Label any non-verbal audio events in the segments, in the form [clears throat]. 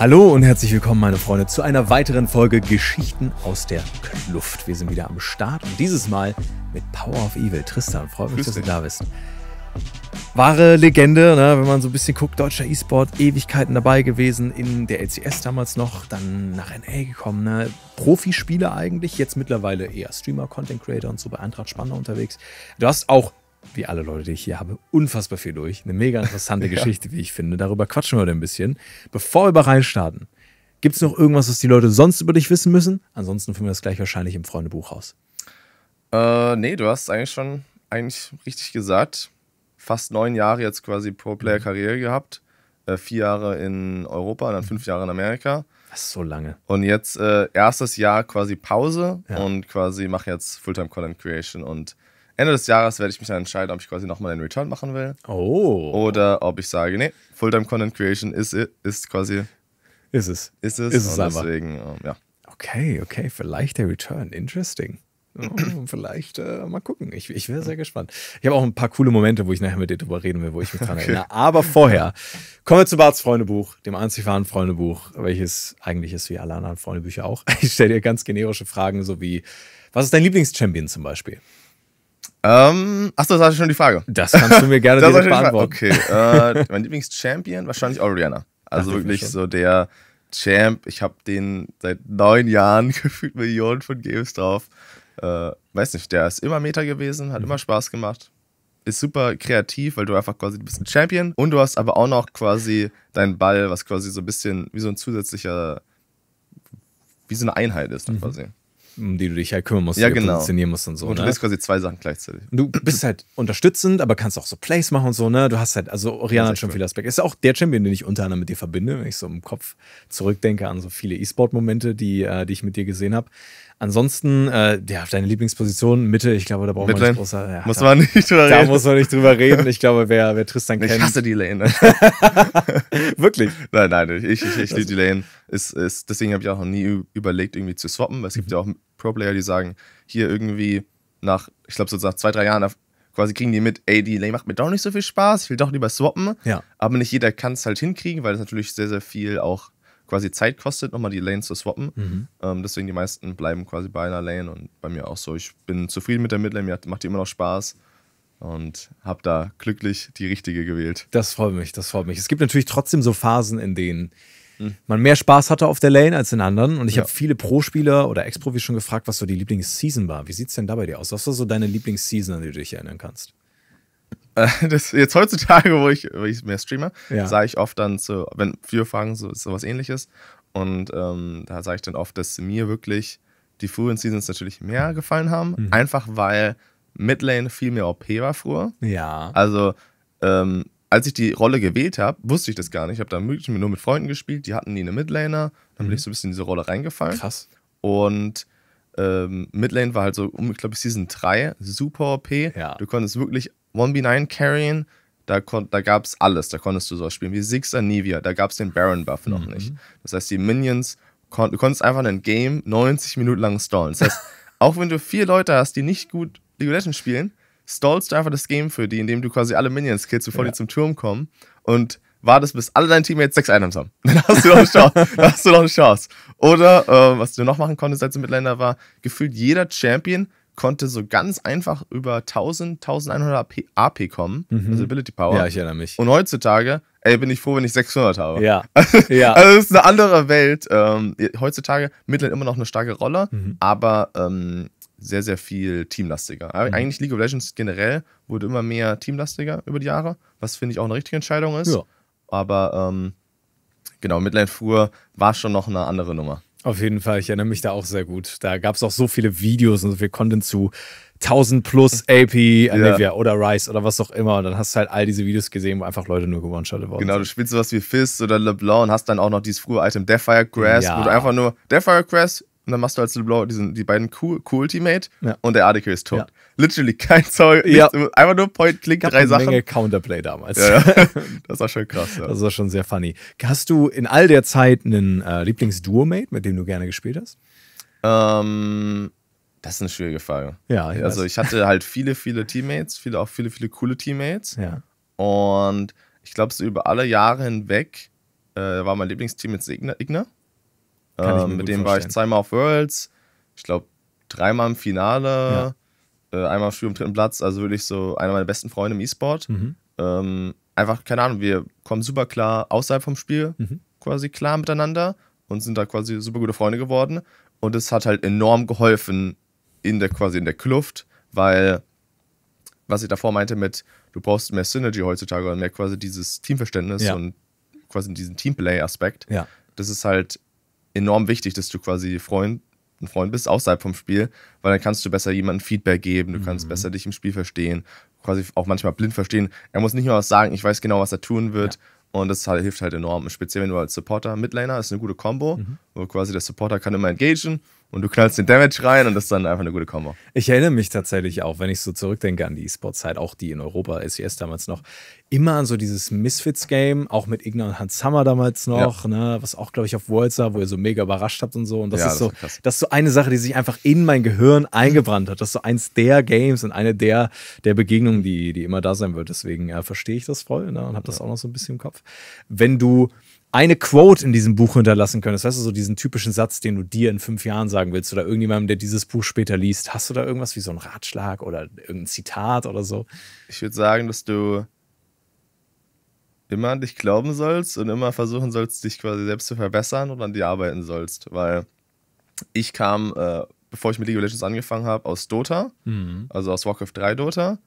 Hallo und herzlich willkommen, meine Freunde, zu einer weiteren Folge Geschichten aus der Kluft. Wir sind wieder am Start und dieses Mal mit Power of Evil. Tristan, freut mich, dass du da bist. Wahre Legende, ne? wenn man so ein bisschen guckt, deutscher E-Sport, Ewigkeiten dabei gewesen, in der LCS damals noch, dann nach NA gekommen. Ne? Profispieler eigentlich, jetzt mittlerweile eher Streamer, Content Creator und so bei Eintracht Spanner unterwegs. Du hast auch wie alle Leute, die ich hier habe, unfassbar viel durch. Eine mega interessante [laughs] ja. Geschichte, wie ich finde. Darüber quatschen wir heute ein bisschen. Bevor wir reinstarten, gibt es noch irgendwas, was die Leute sonst über dich wissen müssen? Ansonsten finden wir das gleich wahrscheinlich im Freundebuch raus. Äh, nee, du hast eigentlich schon eigentlich richtig gesagt. Fast neun Jahre jetzt quasi Pro-Player-Karriere mhm. gehabt. Äh, vier Jahre in Europa, dann fünf mhm. Jahre in Amerika. Was so lange. Und jetzt äh, erstes Jahr quasi Pause ja. und quasi mache jetzt Fulltime Content Creation und Ende des Jahres werde ich mich dann entscheiden, ob ich quasi nochmal den Return machen will. Oh. Oder ob ich sage, nee, Fulltime Content Creation ist, ist quasi. Ist es. Ist es. Ist es einfach. Deswegen, ähm, ja. Okay, okay, vielleicht der Return. Interesting. vielleicht äh, mal gucken. Ich, ich wäre sehr gespannt. Ich habe auch ein paar coole Momente, wo ich nachher mit dir drüber reden will, wo ich mich dran okay. erinnere. Aber vorher kommen wir zu Barts Freundebuch, dem einzig wahren Freundebuch, welches eigentlich ist wie alle anderen Freundebücher auch. [laughs] Ich stelle dir ganz generische Fragen, so wie: Was ist dein Lieblingschampion zum Beispiel? Ähm, achso, das war schon die Frage. Das kannst du mir [laughs] gerne direkt beantworten. Okay, äh, mein Lieblingschampion wahrscheinlich Oriana. Also Ach, wirklich so der Champ. Ich habe den seit neun Jahren [laughs] gefühlt Millionen von Games drauf. Äh, weiß nicht, der ist immer Meta gewesen, hat mhm. immer Spaß gemacht. Ist super kreativ, weil du einfach quasi du bist ein Champion und du hast aber auch noch quasi deinen Ball, was quasi so ein bisschen wie so ein zusätzlicher, wie so eine Einheit ist, mhm. quasi um die du dich halt kümmern musst, ja, genau. positionieren musst und so. Und du ne? bist quasi zwei Sachen gleichzeitig. Und du bist halt unterstützend, aber kannst auch so Plays machen und so, ne? Du hast halt, also Oriana hat schon cool. viel Aspekt. Ist auch der Champion, den ich unter anderem mit dir verbinde, wenn ich so im Kopf zurückdenke an so viele E-Sport-Momente, die, äh, die ich mit dir gesehen habe. Ansonsten, äh, ja, deine Lieblingsposition, Mitte, ich glaube, da braucht Midland. man nicht großer. Ja, muss da, man nicht drüber reden. Da muss man nicht drüber reden. Ich glaube, wer, wer Tristan ich kennt. Ich hasse die Lane. [laughs] Wirklich? Nein, nein, ich, ich, ich liebe die Lane. Ist, ist, deswegen habe ich auch noch nie überlegt, irgendwie zu swappen, weil es mhm. gibt ja mhm. auch Pro-Player, die sagen, hier irgendwie nach, ich glaube, so nach zwei, drei Jahren quasi kriegen die mit, ey, die Lane macht mir doch nicht so viel Spaß, ich will doch lieber swappen. Ja. Aber nicht jeder kann es halt hinkriegen, weil es natürlich sehr, sehr viel auch quasi Zeit kostet, nochmal die Lane zu swappen. Mhm. Ähm, deswegen die meisten bleiben quasi bei einer Lane und bei mir auch so. Ich bin zufrieden mit der Midlane, mir macht die immer noch Spaß und habe da glücklich die richtige gewählt. Das freut mich, das freut mich. Es gibt natürlich trotzdem so Phasen, in denen mhm. man mehr Spaß hatte auf der Lane als in anderen. Und ich ja. habe viele Pro-Spieler oder Ex-Profis schon gefragt, was so die Lieblingsseason war. Wie sieht es denn da bei dir aus? Was war so deine Lieblingsseason, an die du dich erinnern kannst? Äh, das, jetzt heutzutage, wo ich, wo ich mehr streame, ja. sage ich oft dann zu, wenn viele fragen, so, so was ähnliches. Und ähm, da sage ich dann oft, dass mir wirklich die frühen Seasons natürlich mehr gefallen haben. Mhm. Einfach weil Midlane viel mehr OP war früher. Ja. Also ähm, als ich die Rolle gewählt habe, wusste ich das gar nicht. Ich habe da möglichst nur mit Freunden gespielt, die hatten nie eine Midlaner. Dann bin mhm. ich so ein bisschen in diese Rolle reingefallen. Krass. Und ähm, Midlane war halt so, um, ich glaube, Season 3 super OP. Ja. Du konntest wirklich 1v9 carryen. Da, da gab es alles. Da konntest du sowas spielen wie Six Nivia. Da gab es den Baron-Buff noch mhm. nicht. Das heißt, die Minions, kon du konntest einfach ein Game 90 Minuten lang stallen. Das heißt, [laughs] auch wenn du vier Leute hast, die nicht gut League of Legends spielen, stallst du einfach das Game für die, indem du quasi alle Minions killst, bevor ja. die zum Turm kommen und wartest, bis alle deine Teammates sechs Items haben. [laughs] Dann hast du noch eine Chance. hast du noch eine Chance. Oder, äh, was du noch machen konntest als du Mitländer war, gefühlt jeder Champion konnte so ganz einfach über 1000, 1100 AP, AP kommen, mhm. also Ability Power. Ja, ich erinnere mich. Und heutzutage, ey, bin ich froh, wenn ich 600 habe. Ja. [laughs] Also, ja. Also, das ist eine andere Welt. Ähm, heutzutage Midland immer noch eine starke Rolle, mhm. aber ähm, sehr, sehr viel teamlastiger. Mhm. Eigentlich League of Legends generell wurde immer mehr teamlastiger über die Jahre, was finde ich auch eine richtige Entscheidung ist. Ja. Aber ähm, genau, Midland Fuhr war schon noch eine andere Nummer. Auf jeden Fall, ich erinnere mich da auch sehr gut. Da gab es auch so viele Videos und so viel Content zu 1000 plus AP, [laughs] ja. oder Rice oder was auch immer. Und dann hast du halt all diese Videos gesehen, wo einfach Leute nur gewonnen wurden. Genau, du spielst sowas wie Fist oder LeBlanc und hast dann auch noch dieses frühe Item Deathfire Grass, ja. wo du einfach nur Deathfire Grass und dann machst du als halt LeBlanc diesen, die beiden cool, cool ja. und der ADQ ist tot. Ja. Literally kein Zeug. Ja. einfach nur Point, Click, drei eine Sachen. Menge Counterplay damals. Ja, [laughs] das war schon krass. Das war schon sehr funny. Hast du in all der Zeit einen äh, Lieblingsduo-Mate, mit dem du gerne gespielt hast? Ähm, das ist eine schwierige Frage. Ja. Ich also ich hatte halt viele, viele Teammates, viele auch viele, viele coole Teammates. Ja. Und ich glaube, so über alle Jahre hinweg äh, war mein Lieblingsteam jetzt Igna. Ähm, mit dem vorstellen. war ich zweimal auf Worlds, ich glaube dreimal im Finale, ja. äh, einmal früh am dritten Platz, also wirklich so einer meiner besten Freunde im E-Sport. Mhm. Ähm, einfach, keine Ahnung, wir kommen super klar außerhalb vom Spiel mhm. quasi klar miteinander und sind da quasi super gute Freunde geworden. Und es hat halt enorm geholfen in der quasi in der Kluft, weil was ich davor meinte mit, du brauchst mehr Synergy heutzutage und mehr quasi dieses Teamverständnis ja. und quasi diesen Teamplay-Aspekt. Ja. Das ist halt enorm wichtig, dass du quasi Freund, ein Freund bist außerhalb vom Spiel, weil dann kannst du besser jemandem Feedback geben, du kannst mhm. besser dich im Spiel verstehen, quasi auch manchmal blind verstehen. Er muss nicht nur was sagen, ich weiß genau, was er tun wird. Ja. Und das halt, hilft halt enorm. Speziell wenn du als Supporter Midlaner ist eine gute Combo, mhm. wo quasi der Supporter kann immer engagen und du knallst den Damage rein und das ist dann einfach eine gute Combo. Ich erinnere mich tatsächlich auch, wenn ich so zurückdenke an die E-Sport-Zeit, auch die in Europa, SES damals noch immer an so dieses Misfits-Game, auch mit Igna und Hans Hammer damals noch, ja. ne, was auch, glaube ich, auf Worlds war, wo ihr so mega überrascht habt und so. Und das ja, ist das so, das ist so eine Sache, die sich einfach in mein Gehirn eingebrannt hat. Das ist so eins der Games und eine der, der Begegnungen, die, die immer da sein wird. Deswegen ja, verstehe ich das voll ne, und habe das auch noch so ein bisschen im Kopf. Wenn du eine Quote in diesem Buch hinterlassen könntest, weißt du, so diesen typischen Satz, den du dir in fünf Jahren sagen willst oder irgendjemandem, der dieses Buch später liest, hast du da irgendwas wie so einen Ratschlag oder irgendein Zitat oder so? Ich würde sagen, dass du immer an dich glauben sollst und immer versuchen sollst, dich quasi selbst zu verbessern und an dir arbeiten sollst. Weil ich kam, äh, bevor ich mit League of Legends angefangen habe, aus Dota, mhm. also aus Warcraft 3 Dota.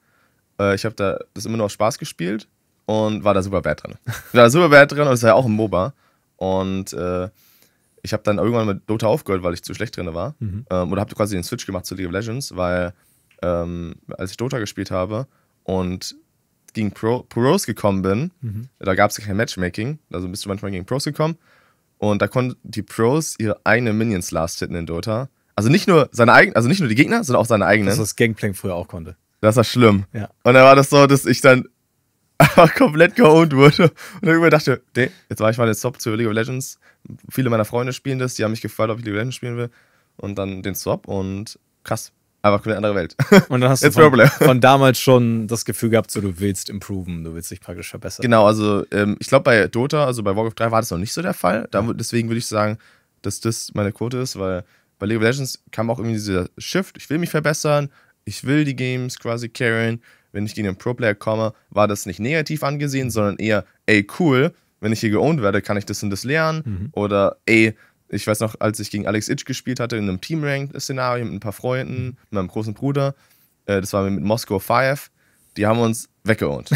Äh, ich habe da das immer nur aus Spaß gespielt und war da super bad drin. [laughs] war super bad drin und es war ja auch ein MOBA. Und äh, ich habe dann irgendwann mit Dota aufgehört, weil ich zu schlecht drin war. Mhm. Ähm, oder habe quasi den Switch gemacht zu League of Legends, weil ähm, als ich Dota gespielt habe und gegen Pro, Pros gekommen bin, mhm. da gab es kein Matchmaking, also bist du manchmal gegen Pros gekommen. Und da konnten die Pros ihre eigenen Minions last hitten in Dota. Also nicht nur seine eigenen, also nicht nur die Gegner, sondern auch seine eigenen. Dass das Gangplank früher auch konnte. Das war schlimm. Ja. Und dann war das so, dass ich dann [laughs] komplett geowned wurde. Und dann irgendwann dachte, nee, jetzt war ich mal in den Swap zu League of Legends. Viele meiner Freunde spielen das, die haben mich gefragt, ob ich League of Legends spielen will. Und dann den Swap und krass, Einfach eine andere Welt. Und dann hast du von, von, damals schon das Gefühl gehabt, so du willst improven, du willst dich praktisch verbessern. Genau, also ähm, ich glaube bei Dota, also bei Warcraft 3 war das noch nicht so der Fall. Da, deswegen würde ich sagen, dass das meine Quote ist, weil bei League of Legends kam auch irgendwie dieser Shift, ich will mich verbessern, ich will die Games quasi carryen. Wenn ich gegen einen Pro-Player komme, war das nicht negativ angesehen, sondern eher, ey, cool, wenn ich hier geowned werde, kann ich das und das lernen. Mhm. Oder ey, ich weiß noch, als ich gegen Alex Itch gespielt hatte, in einem Team-Ranked-Szenario mit ein paar Freunden, mhm. meinem großen Bruder, äh, das war mit Moscow 5, die haben uns weggeowned.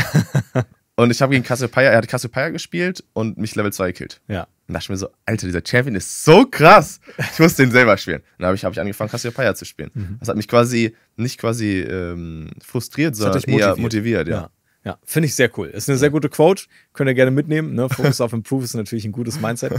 [laughs] und ich habe gegen Cassiopeia, er hat Cassiopeia gespielt und mich Level 2 gekillt. Ja. Und dachte ich mir so, Alter, dieser Champion ist so krass. Ich muss den selber spielen. Und dann habe ich, hab ich angefangen, Cassiopeia zu spielen. Mhm. Das hat mich quasi, nicht quasi ähm, frustriert, das sondern motiviert. eher motiviert, ja. ja. Ja, finde ich sehr cool. Ist eine sehr gute Quote, könnt ihr gerne mitnehmen. Ne? Focus [laughs] auf Improve ist natürlich ein gutes Mindset.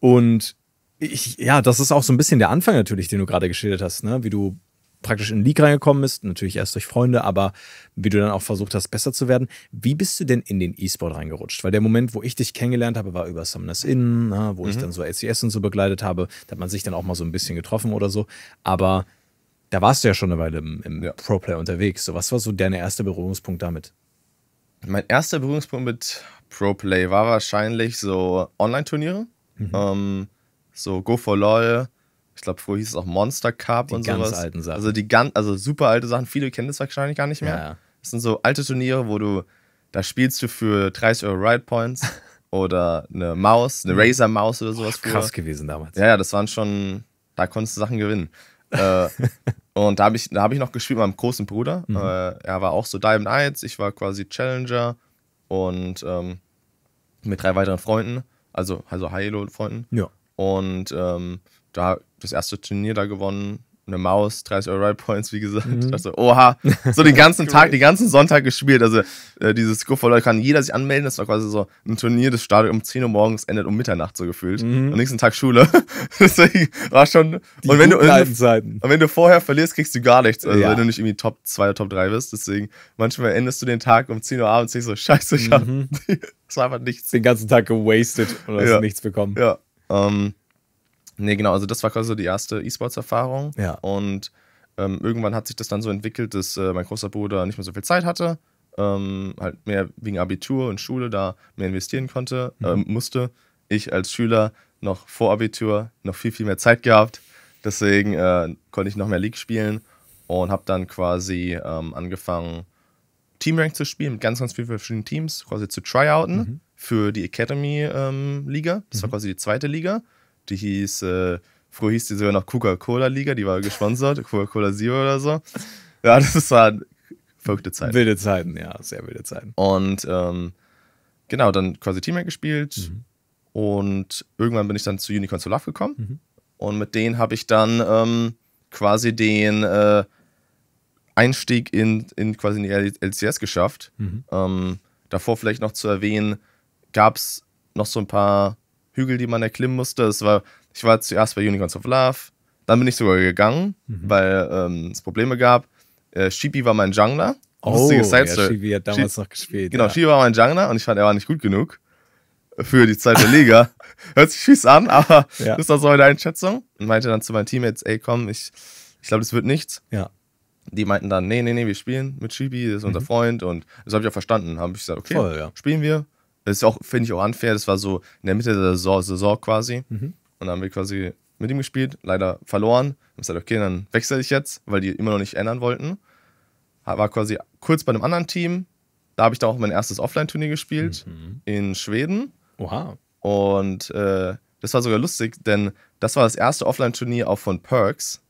Und ich, ja, das ist auch so ein bisschen der Anfang natürlich, den du gerade geschildert hast, ne? wie du praktisch in die League reingekommen bist, natürlich erst durch Freunde, aber wie du dann auch versucht hast, besser zu werden. Wie bist du denn in den E-Sport reingerutscht? Weil der Moment, wo ich dich kennengelernt habe, war über Summoners Inn, ne? wo mhm. ich dann so LCS und so begleitet habe. Da hat man sich dann auch mal so ein bisschen getroffen oder so. Aber da warst du ja schon eine Weile im, im ja. Pro-Play unterwegs. So, was war so dein erster Berührungspunkt damit? Mein erster Berührungspunkt mit Pro-Play war wahrscheinlich so Online-Turniere. Mhm. Ähm, so Go for LOL. Ich glaube, früher hieß es auch Monster Cup die und sowas. Die ganz alten Sachen. Also die ganz, also super alte Sachen. Viele kennen das wahrscheinlich gar nicht mehr. Ja. Das sind so alte Turniere, wo du, da spielst du für 30 Euro Ride Points [laughs] oder eine Maus, eine Razer Maus oder sowas. Boah, krass früher. gewesen damals. Ja, ja, das waren schon, da konntest du Sachen gewinnen. äh, [laughs] und da habe ich, hab ich noch gespielt mit meinem großen Bruder. Mhm. Äh, er war auch so Diamond Knights, ich war quasi Challenger und ähm, mit drei weiteren Freunden, also, also Halo-Freunden. Ja. Und ähm, da das erste Turnier da gewonnen, eine Maus, 30 Euro Ride Points, wie gesagt. Mhm. Also, oha, so den ganzen [laughs] Tag, den ganzen Sonntag gespielt. Also äh, dieses Skuffball, kann jeder sich anmelden. Das war quasi so ein Turnier, das startet um 10 Uhr morgens, endet um Mitternacht so gefühlt. Mhm. Am nächsten Tag Schule. [laughs] Deswegen war schon... Die und wenn, du, und, [laughs] und wenn du vorher verlierst, kriegst du gar nichts. Also ja. wenn du nicht irgendwie Top 2 oder Top 3 bist. Deswegen, manchmal endest du den Tag um 10 Uhr abends und denkst so, scheiße, ich mhm. hab... Das war einfach nichts. Den ganzen Tag gewastet und hast ja. nichts bekommen. Ja. Ähm, nee, genau, also das war quasi die erste E-Sports-Erfahrung. Ja. Und ähm, irgendwann hat sich das dann so entwickelt, dass äh, mein großer Bruder nicht mehr so viel Zeit hatte, ähm, halt mehr wegen Abitur und Schule da mehr investieren konnte, mhm. ähm, musste. Ich als Schüler noch vor Abitur noch viel, viel mehr Zeit gehabt. Deswegen äh, konnte ich noch mehr League spielen und habe dann quasi ähm, angefangen, Teamrank zu spielen mit ganz, ganz vielen verschiedenen Teams, quasi zu tryouten. Mhm für die Academy-Liga. Ähm, das war mhm. quasi die zweite Liga. Die hieß, äh, früher hieß die sogar noch Coca-Cola-Liga, die war gesponsert, Coca-Cola Zero oder so. Ja, [laughs] das waren verrückte Zeiten. Wilde Zeiten, ja, sehr wilde Zeiten. Und ähm, genau, dann quasi Teamwork gespielt mhm. und irgendwann bin ich dann zu Unicorn Love gekommen mhm. und mit denen habe ich dann ähm, quasi den äh, Einstieg in, in quasi in die LCS geschafft. Mhm. Ähm, davor vielleicht noch zu erwähnen, gab es noch so ein paar Hügel, die man erklimmen musste. Es war, ich war zuerst bei Unicorns of Love, dann bin ich sogar gegangen, mhm. weil ähm, es Probleme gab. Äh, Shibi war mein Jungler. Oh, ja, Shibi hat damals Shib noch gespielt. Genau, ja. Shibi war mein Jungler und ich fand, er war nicht gut genug für die zweite Liga. [laughs] Hört sich fies an, aber ja. das war so eine Einschätzung. Und meinte dann zu meinen Teammates, ey komm, ich, ich glaube, das wird nichts. Ja. Die meinten dann, nee, nee, nee, wir spielen mit Shibi, das ist mhm. unser Freund und das habe ich auch verstanden. Habe ich gesagt, okay, Voll, ja. spielen wir. Das ist auch, finde ich, auch unfair. Das war so in der Mitte der Saison, Saison quasi. Mhm. Und dann haben wir quasi mit ihm gespielt, leider verloren. Dann gesagt, okay, dann wechsle ich jetzt, weil die immer noch nicht ändern wollten. War quasi kurz bei einem anderen Team. Da habe ich dann auch mein erstes Offline-Turnier gespielt mhm. in Schweden. Oha. Und äh, das war sogar lustig, denn das war das erste Offline-Turnier auch von Perks.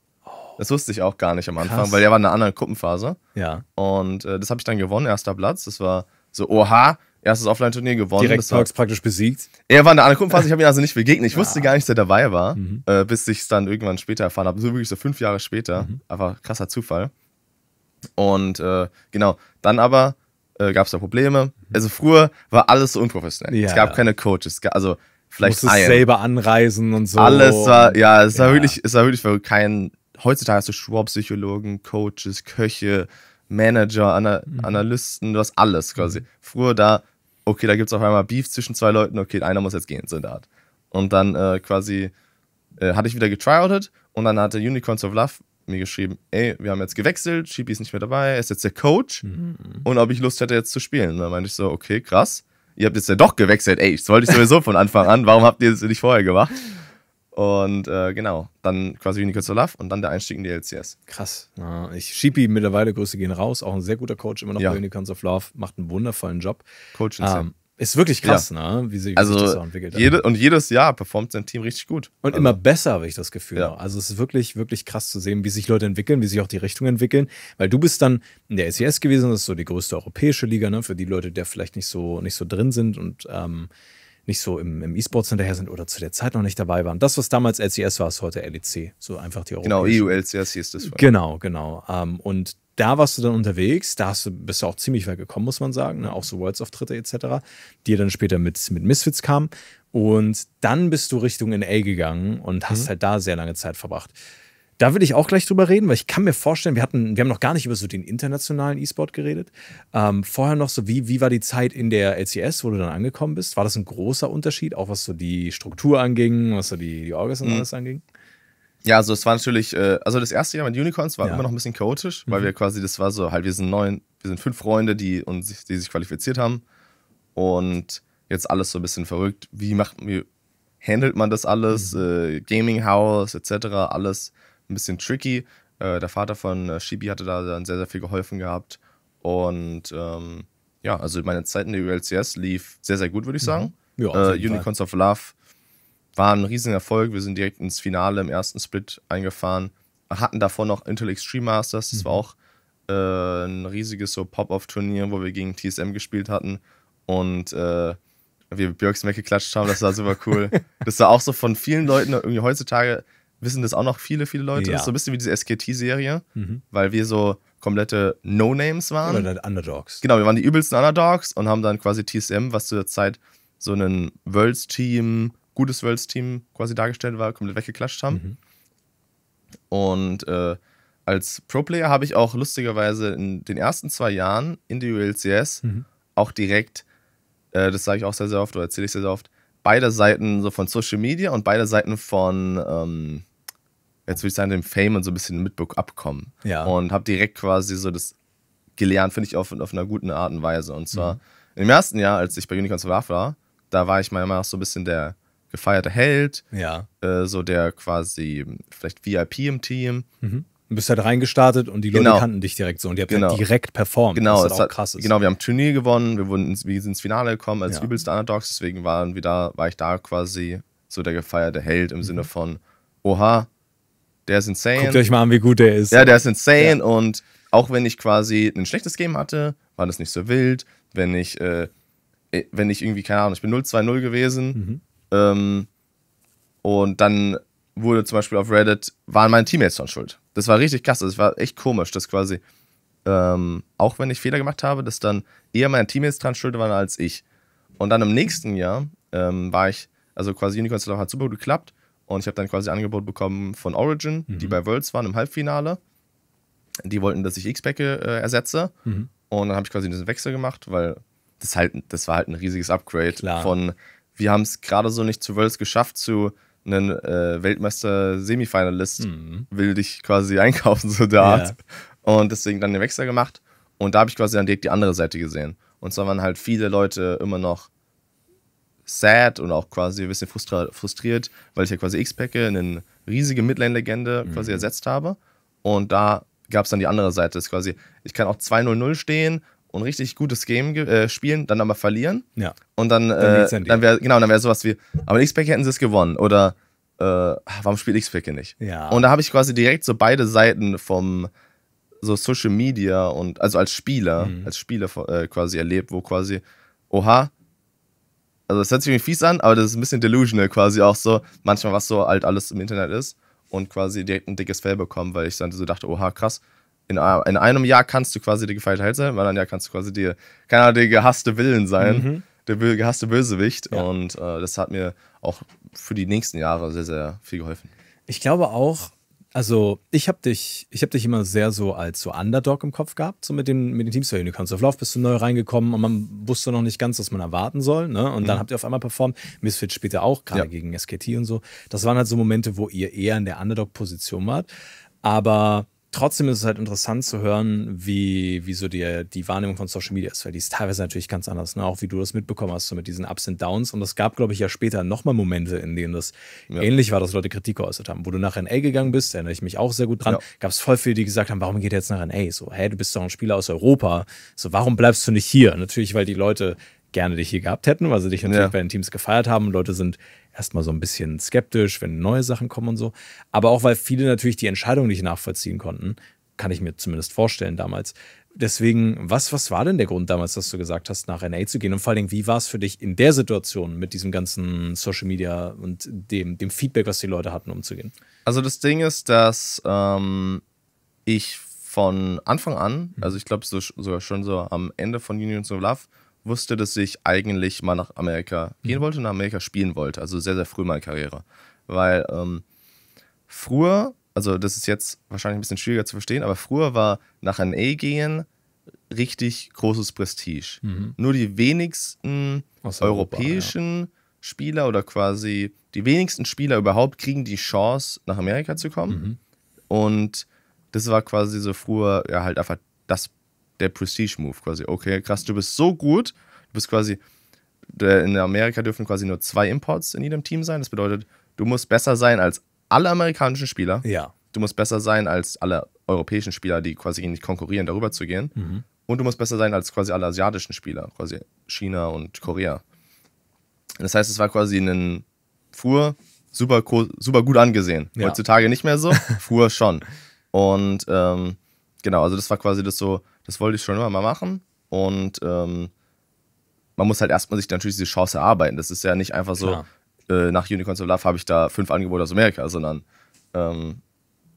Das wusste ich auch gar nicht am Anfang, Krass. weil der war in einer anderen Gruppenphase. Ja. Und äh, das habe ich dann gewonnen, erster Platz. Das war so, oha, erstes Offline-Turnier gewonnen. Direkt das Parks praktisch besiegt. Er war in der anderen Ankunftsphase, ich habe ihn also nicht begegnet. Ich ja. Ah. wusste gar nicht, dass er dabei war, mhm. äh, bis ich es dann irgendwann später erfahren habe. So wirklich so fünf Jahre später. Mhm. Einfach krasser Zufall. Und äh, genau, dann aber äh, gab es da Probleme. Mhm. Also früher war alles so unprofessionell. Ja, es gab ja. keine Coaches. Also vielleicht Musstest selber anreisen und so. Alles war, ja, es war wirklich, es war wirklich Kein, heutzutage hast du Schwab-Psychologen, Coaches, Köche, Manager, Ana mhm. Analysten, du hast alles quasi. Mhm. Früher da okay, da gibt es auf einmal Beef zwischen zwei Leuten, okay, einer muss jetzt gehen, so in der Art. Und dann äh, quasi äh, hatte ich wieder getryoutet und dann hatte Unicorns of Love mir geschrieben, ey, wir haben jetzt gewechselt, Shibi ist nicht mehr dabei, er ist jetzt der Coach mhm. und ob ich Lust hätte, jetzt zu spielen. Und dann meinte ich so, okay, krass, ihr habt jetzt ja doch gewechselt, ey, das wollte ich sowieso von Anfang an, warum habt ihr das nicht vorher gemacht? Und äh, genau, dann quasi Nico Love und dann der Einstieg in die LCS. Krass. Ja, ich schiebe ihm mittlerweile, Grüße gehen raus. Auch ein sehr guter Coach, immer noch ja. bei Unicorns of Love. Macht einen wundervollen Job. Coach ähm, ist wirklich krass, ja. ne? wie, sie, wie also sich das so entwickelt hat. Jede, und jedes Jahr performt sein Team richtig gut. Und also. immer besser, habe ich das Gefühl. Ja. Also es ist wirklich, wirklich krass zu sehen, wie sich Leute entwickeln, wie sich auch die Richtung entwickeln. Weil du bist dann in der SES gewesen, das ist so die größte europäische Liga, ne? für die Leute, die vielleicht nicht so, nicht so drin sind und ähm, nicht so im, im E-Sports hinterher sind oder zu der Zeit noch nicht dabei waren. Das, was damals LCS war, ist heute LEC. So einfach die Genau, EU-LCS e hieß das. Genau, genau. Ähm, und da warst du dann unterwegs, da hast du, bist du auch ziemlich weit gekommen, muss man sagen, ne? auch so Worlds-Auftritte etc., die dann später mit, mit Misfits kamen. Und dann bist du Richtung NA gegangen und hast mhm. halt da sehr lange Zeit verbracht. Da würde ich auch gleich drüber reden, weil ich kann mir vorstellen, wir hatten, wir haben noch gar nicht über so den internationalen E-Sport geredet. Ähm, vorher noch so, wie, wie war die Zeit in der LCS, wo du dann angekommen bist? War das ein großer Unterschied, auch was so die Struktur anging, was so die, die Orgas und mhm. alles anging? Ja, also es war natürlich, äh, also das erste Jahr mit Unicorns war ja. immer noch ein bisschen chaotisch, weil mhm. wir quasi, das war so, halt, wir sind neun, wir sind fünf Freunde, die, und sich, die sich qualifiziert haben. Und jetzt alles so ein bisschen verrückt. Wie macht, wie handelt man das alles? Mhm. Äh, Gaming House, etc., alles ein bisschen tricky. Äh, der Vater von äh, Shibi hatte da dann sehr, sehr viel geholfen gehabt. Und ähm, ja, also meine Zeit in der ULCS lief sehr, sehr gut, würde ich mhm. sagen. Mhm. Ja, äh, Unicorns of Love war ein Riesenerfolg. Wir sind direkt ins Finale im ersten Split eingefahren. Hatten davor noch Intel Extreme Masters. Das mhm. war auch äh, ein riesiges so Pop-Off-Turnier, wo wir gegen TSM gespielt hatten. Und äh, wir Björks weggeklatscht haben. Das war super cool. [laughs] das war auch so von vielen Leuten irgendwie heutzutage wissen das auch noch viele, viele Leute. Ja. so ein bisschen wie diese SKT-Serie, mhm. weil wir so komplette No-Names waren. Oder dann Underdogs. Genau, wir waren die übelsten Underdogs und haben dann quasi TSM, was zu der Zeit so ein Worlds-Team, gutes Worlds-Team quasi dargestellt war, komplett weggeklatscht haben. Mhm. Und äh, als Pro-Player habe ich auch lustigerweise in den ersten zwei Jahren in der ULCS mhm. auch direkt, äh, das sage ich auch sehr, sehr oft oder erzähle ich sehr, sehr oft, beide Seiten so von Social Media und beide Seiten von ähm, jetzt würde ich sagen, dem Fame und so ein bisschen mit abkommen. Ja. Und habe direkt quasi so das gelernt, finde ich, auf, auf einer guten Art und Weise. Und zwar mhm. im ersten Jahr, als ich bei Unicorns of war, da war ich meiner Meinung nach so ein bisschen der gefeierte Held. Ja. Äh, so der quasi vielleicht VIP im Team. Mhm. Du bist halt reingestartet und die Leute genau. kannten dich direkt so und die haben halt genau. halt direkt performt. Genau, das ist halt krass Genau, wir haben Turnier gewonnen, wir, wurden ins, wir sind ins Finale gekommen als ja. übelste Underdogs, deswegen waren wir da, war ich da quasi so der gefeierte Held im mhm. Sinne von, oha, der ist insane. Guckt euch mal an, wie gut der ist. Ja, der ist insane ja. und auch wenn ich quasi ein schlechtes Game hatte, war das nicht so wild. Wenn ich, äh, wenn ich irgendwie, keine Ahnung, ich bin 0-2-0 gewesen mhm. ähm, und dann wurde zum Beispiel auf Reddit, waren meine Teammates schon schuld. Das war richtig krass, das war echt komisch, dass quasi, ähm, auch wenn ich Fehler gemacht habe, dass dann eher meine Teammates dran schuld waren als ich. Und dann im nächsten Jahr ähm, war ich, also quasi Unicorn Star hat super gut geklappt und ich habe dann quasi Angebot bekommen von Origin, mhm. die bei Worlds waren im Halbfinale. Die wollten, dass ich X-Pack äh, ersetze. Mhm. Und dann habe ich quasi diesen Wechsel gemacht, weil das, halt, das war halt ein riesiges Upgrade Klar. von, wir haben es gerade so nicht zu Worlds geschafft, zu einem äh, Weltmeister-Semifinalist mhm. will dich quasi [laughs] einkaufen, so der Art. Und deswegen dann den Wechsel gemacht. Und da habe ich quasi dann direkt die andere Seite gesehen. Und zwar waren halt viele Leute immer noch sad und auch quasi ein bisschen frustriert, weil ich ja quasi X-Packe, eine riesige Midlane-Legende mhm. quasi mhm. ersetzt habe. Und da gab es dann die andere Seite, ist quasi, ich kann auch 2-0-0 stehen und richtig gutes Game äh, spielen, dann aber verlieren. Ja. Und dann, äh, dann, wäre genau, dann wäre sowas wie, aber X-Packe hätten sie es gewonnen oder äh, warum spielt X-Packe nicht? Ja. Und da habe ich quasi direkt so beide Seiten vom so Social Media und also als Spieler, mhm. als Spieler äh, quasi erlebt, wo quasi, oha, also es hört sich irgendwie fies an, aber das ist ein bisschen delusional quasi auch so, manchmal was so alt alles im Internet ist und quasi direkt ein dickes Fell bekommen, weil ich dann so dachte, oha, krass, in, in einem Jahr kannst du quasi die gefeierte Held halt sein, weil dann ja kannst du quasi die, keine Ahnung, der gehasste Willen sein, mhm. der gehasste Bösewicht ja. und äh, das hat mir auch für die nächsten Jahre sehr, sehr viel geholfen. Ich glaube auch, also ich habe dich, ich habe dich immer sehr so als so Underdog im Kopf gehabt, so mit den, mit den Teams der Unicorns of Love bist du neu reingekommen und man wusste noch nicht ganz, was man erwarten soll, ne? Und mhm. dann habt ihr auf einmal performt, Misfit später auch, gerade ja. gegen SKT und so. Das waren halt so Momente, wo ihr eher in der Underdog-Position wart, aber trotzdem ist es halt interessant zu hören, wie, wie so die, die Wahrnehmung von Social Media ist, weil die ist teilweise natürlich ganz anders, ne? auch wie du das mitbekommen hast, so mit diesen Ups und Downs. Und es gab, glaube ich, ja später nochmal Momente, in denen das ja. ähnlich war, dass Leute Kritik geäußert haben. Wo du nach N.A. gegangen bist, erinnere ich mich auch sehr gut dran, ja. gab es voll viele, die gesagt haben, warum geht er jetzt nach N.A.? So, hey, du bist doch ein Spieler aus Europa, so, warum bleibst du nicht hier? Natürlich, weil die Leute gerne dich hier gehabt hätten, weil sie dich natürlich ja. bei den Teams gefeiert haben. Leute sind erstmal so ein bisschen skeptisch, wenn neue Sachen kommen und so. Aber auch weil viele natürlich die Entscheidung nicht nachvollziehen konnten, kann ich mir zumindest vorstellen damals. Deswegen, was, was war denn der Grund damals, dass du gesagt hast, nach NA zu gehen? Und vor allen Dingen, wie war es für dich in der Situation mit diesem ganzen Social Media und dem, dem Feedback, was die Leute hatten, umzugehen? Also das Ding ist, dass ähm, ich von Anfang an, mhm. also ich glaube so, sogar schon so am Ende von Unions of Love, wusste, dass ich eigentlich mal nach Amerika gehen mhm. wollte und nach Amerika spielen wollte. Also sehr, sehr früh in meiner Karriere. Weil ähm, früher, also das ist jetzt wahrscheinlich ein bisschen schwieriger zu verstehen, aber früher war nach NA gehen richtig großes Prestige. Mhm. Nur die wenigsten Aus europäischen ja. Spieler oder quasi die wenigsten Spieler überhaupt kriegen die Chance, nach Amerika zu kommen. Mhm. Und das war quasi so früher ja halt einfach das der Prestige-Move quasi. Okay, krass, du bist so gut, du bist quasi, in Amerika dürfen quasi nur zwei Imports in jedem Team sein. Das bedeutet, du musst besser sein als alle amerikanischen Spieler. Ja. Du musst besser sein als alle europäischen Spieler, die quasi nicht konkurrieren, darüber zu gehen. Mhm. Und du musst besser sein als quasi alle asiatischen Spieler, quasi China und Korea. Das heißt, es war quasi ein Fuhr super, super gut angesehen. Ja. Heutzutage nicht mehr so, [laughs] Fuhr schon. Und ähm, genau, also das war quasi das so, das wollte ich schon immer mal machen. Und ähm, man muss halt erstmal sich natürlich diese Chance erarbeiten. Das ist ja nicht einfach so, äh, nach Unicorns of Love habe ich da fünf Angebote aus Amerika, sondern ähm,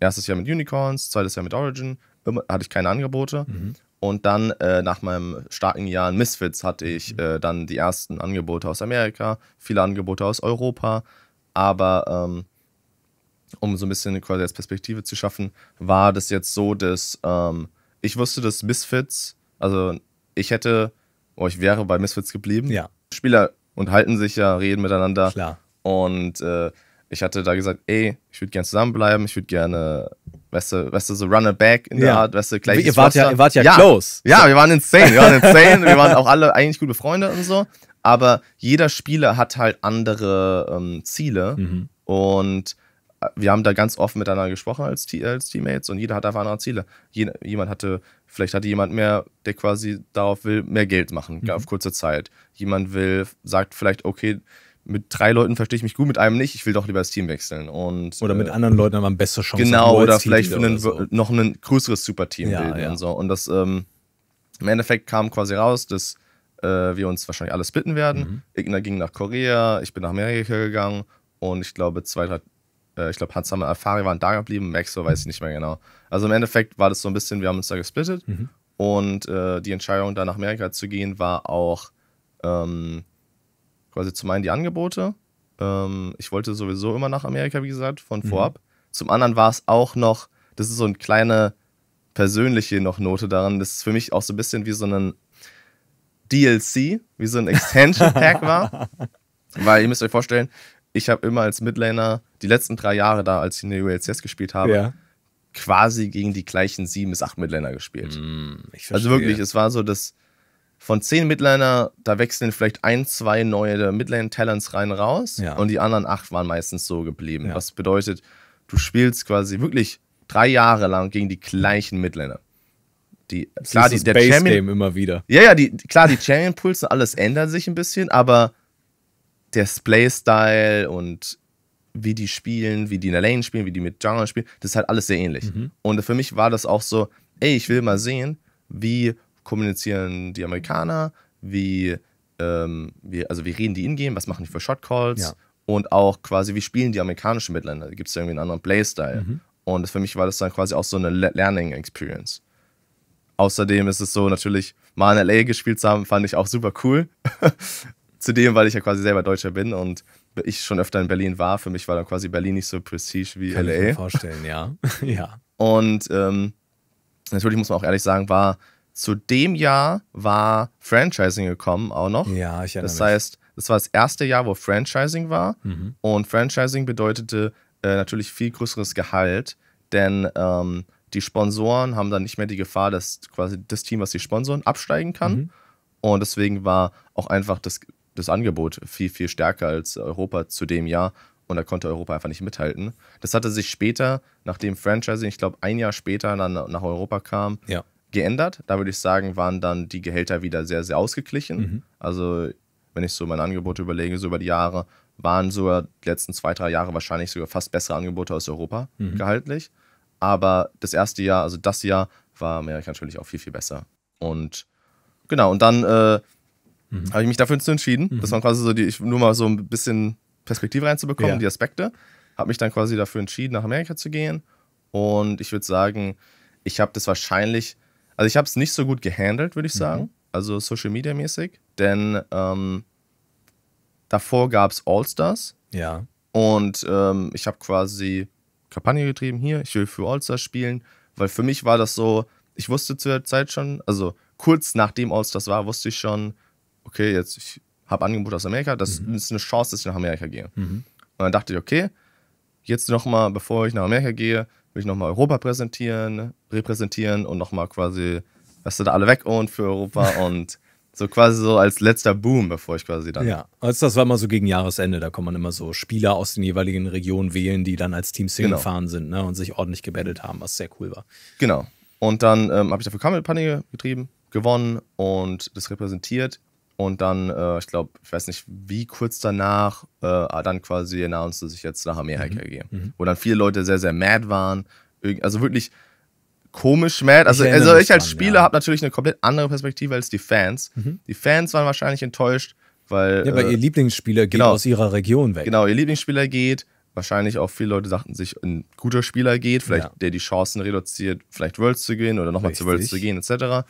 erstes Jahr mit Unicorns, zweites Jahr mit Origin, immer, hatte ich keine Angebote. Mhm. Und dann äh, nach meinem starken Jahr in Misfits hatte ich mhm. äh, dann die ersten Angebote aus Amerika, viele Angebote aus Europa. Aber ähm, um so ein bisschen quasi als Perspektive zu schaffen, war das jetzt so, dass ähm, ich wusste, dass Misfits, also ich hätte, oh, ich wäre bei Misfits geblieben. Ja. Spieler unterhalten sich ja, reden miteinander. Klar. Und äh, ich hatte da gesagt, ey, ich würde gerne zusammenbleiben, ich würde gerne, weißt du, weißt du, so run back in der Art, weißt du, gleich. Ihr wart ja, ihr wart ja, ja close. Ja, wir waren insane, wir waren [laughs] insane, wir waren auch alle eigentlich gute Freunde und so. Aber jeder Spieler hat halt andere ähm, Ziele mhm. und wir haben da ganz offen miteinander gesprochen als, als Teammates und jeder hat einfach andere Ziele. Jed jemand hatte, vielleicht hatte jemand mehr, der quasi darauf will, mehr Geld machen mhm. auf kurze Zeit. Jemand will, sagt vielleicht, okay, mit drei Leuten verstehe ich mich gut, mit einem nicht, ich will doch lieber das Team wechseln. Und, oder mit äh, anderen Leuten haben wir bessere Chancen. Genau, oder vielleicht einen, oder so. noch ein größeres Superteam ja, bilden ja. und so. Und das ähm, im Endeffekt kam quasi raus, dass äh, wir uns wahrscheinlich alles bitten werden. Mhm. Igna ging nach Korea, ich bin nach Amerika gegangen und ich glaube, zwei, drei äh, ich glaube, Hans Hammer Afari waren da geblieben, Maxo weiß ich nicht mehr genau. Also im Endeffekt war das so ein bisschen, wir haben uns da gesplittet mhm. und äh, die Entscheidung, da nach Amerika zu gehen, war auch ähm, quasi zum einen die Angebote. Ähm, ich wollte sowieso immer nach Amerika, wie gesagt, von mhm. vorab. Zum anderen war es auch noch, das ist so eine kleine persönliche noch Note daran, das ist für mich auch so ein bisschen wie so ein DLC, wie so ein Extension Pack war. [laughs] Weil ihr müsst euch vorstellen, ich habe immer als Midlaner die letzten drei Jahre da, als ich in der ULCS gespielt habe, ja. quasi gegen die gleichen sieben bis acht Midlaner gespielt. Mm, also wirklich, es war so, dass von zehn Midlaner, da wechseln vielleicht ein, zwei neue Midlane-Talents rein raus ja. und die anderen acht waren meistens so geblieben. Ja. Was bedeutet, du spielst quasi wirklich drei Jahre lang gegen die gleichen Midlaner. Die, das ist die, der Champion, immer wieder. Ja, ja, die, klar, die Champion-Pulse, alles ändert sich ein bisschen, aber der Splay-Style und wie die spielen, wie die in der Lane spielen, wie die mit Jungle spielen, das ist halt alles sehr ähnlich. Mhm. Und für mich war das auch so, ey, ich will mal sehen, wie kommunizieren die Amerikaner, wie, ähm, wie also wie reden die ingame, was machen die für Shotcalls ja. und auch quasi, wie spielen die amerikanischen Mitländer, gibt es irgendwie einen anderen Playstyle. Mhm. Und für mich war das dann quasi auch so eine Learning Experience. Außerdem ist es so, natürlich mal in LA gespielt zu haben, fand ich auch super cool. [laughs] Zudem, weil ich ja quasi selber Deutscher bin und ich schon öfter in Berlin war, für mich war dann quasi Berlin nicht so prestige wie Kann LA. Kann ich mir vorstellen, ja. [laughs] ja. Und ähm, natürlich muss man auch ehrlich sagen, war zu dem Jahr war Franchising gekommen auch noch. Ja, ich erinnere mich. Das heißt, das war das erste Jahr, wo Franchising war. Mhm. Und Franchising bedeutete äh, natürlich viel größeres Gehalt, denn ähm, die Sponsoren haben dann nicht mehr die Gefahr, dass quasi das Team, was sie sponsoren, absteigen kann. Mhm. Und deswegen war auch einfach das das Angebot viel, viel stärker als Europa zu dem Jahr. Und da konnte Europa einfach nicht mithalten. Das hatte sich später, nachdem Franchising, ich glaube, ein Jahr später dann nach Europa kam, ja. geändert. Da würde ich sagen, waren dann die Gehälter wieder sehr, sehr ausgeglichen. Mhm. Also, wenn ich so meine Angebote überlege, so über die Jahre, waren sogar die letzten zwei, drei Jahre wahrscheinlich sogar fast bessere Angebote aus Europa mhm. gehaltlich. Aber das erste Jahr, also das Jahr, war Amerika natürlich auch viel, viel besser. Und genau, und dann äh, Mhm. Habe ich mich dafür entschieden. Mhm. Das waren quasi so die, ich, nur mal so ein bisschen Perspektive reinzubekommen, ja. die Aspekte. Habe mich dann quasi dafür entschieden, nach Amerika zu gehen. Und ich würde sagen, ich habe das wahrscheinlich, also ich habe es nicht so gut gehandelt, würde ich mhm. sagen. Mhm. Also Social Media mäßig. Denn ähm, davor gab es All-Stars. Ja. Und ähm, ich habe quasi Kampagne getrieben, hier, ich will für All-Stars spielen. Weil für mich war das so, ich wusste zu der Zeit schon, also kurz nachdem All-Stars war, wusste ich schon, okay, jetzt ich habe Angebot aus Amerika, das mhm. ist eine Chance, dass ich nach Amerika gehe. Mhm. Und dann dachte ich, okay, jetzt nochmal, bevor ich nach Amerika gehe, will ich nochmal Europa präsentieren, repräsentieren und nochmal quasi, dass du da alle weg und für Europa [laughs] und so quasi so als letzter Boom, bevor ich quasi dann. Ja, also das war immer so gegen Jahresende, da kann man immer so Spieler aus den jeweiligen Regionen wählen, die dann als Teams hingefahren genau. sind ne, und sich ordentlich gebettelt haben, was sehr cool war. Genau. Und dann ähm, habe ich dafür Kampagne getrieben, gewonnen und das repräsentiert und dann, äh, ich glaube, ich weiß nicht, wie kurz danach, äh, dann quasi announced, dass ich jetzt nach Amerika mhm. gehe. Mhm. Wo dann viele Leute sehr, sehr mad waren. Also wirklich komisch mad. Also ich, also ich als Spieler ja. habe natürlich eine komplett andere Perspektive als die Fans. Mhm. Die Fans waren wahrscheinlich enttäuscht, weil. Ja, weil äh, ihr Lieblingsspieler geht genau, aus ihrer Region weg. Genau, ihr Lieblingsspieler geht. Wahrscheinlich auch viele Leute dachten sich, ein guter Spieler geht, vielleicht ja. der die Chancen reduziert, vielleicht Worlds zu gehen oder nochmal zu Worlds zu gehen, etc.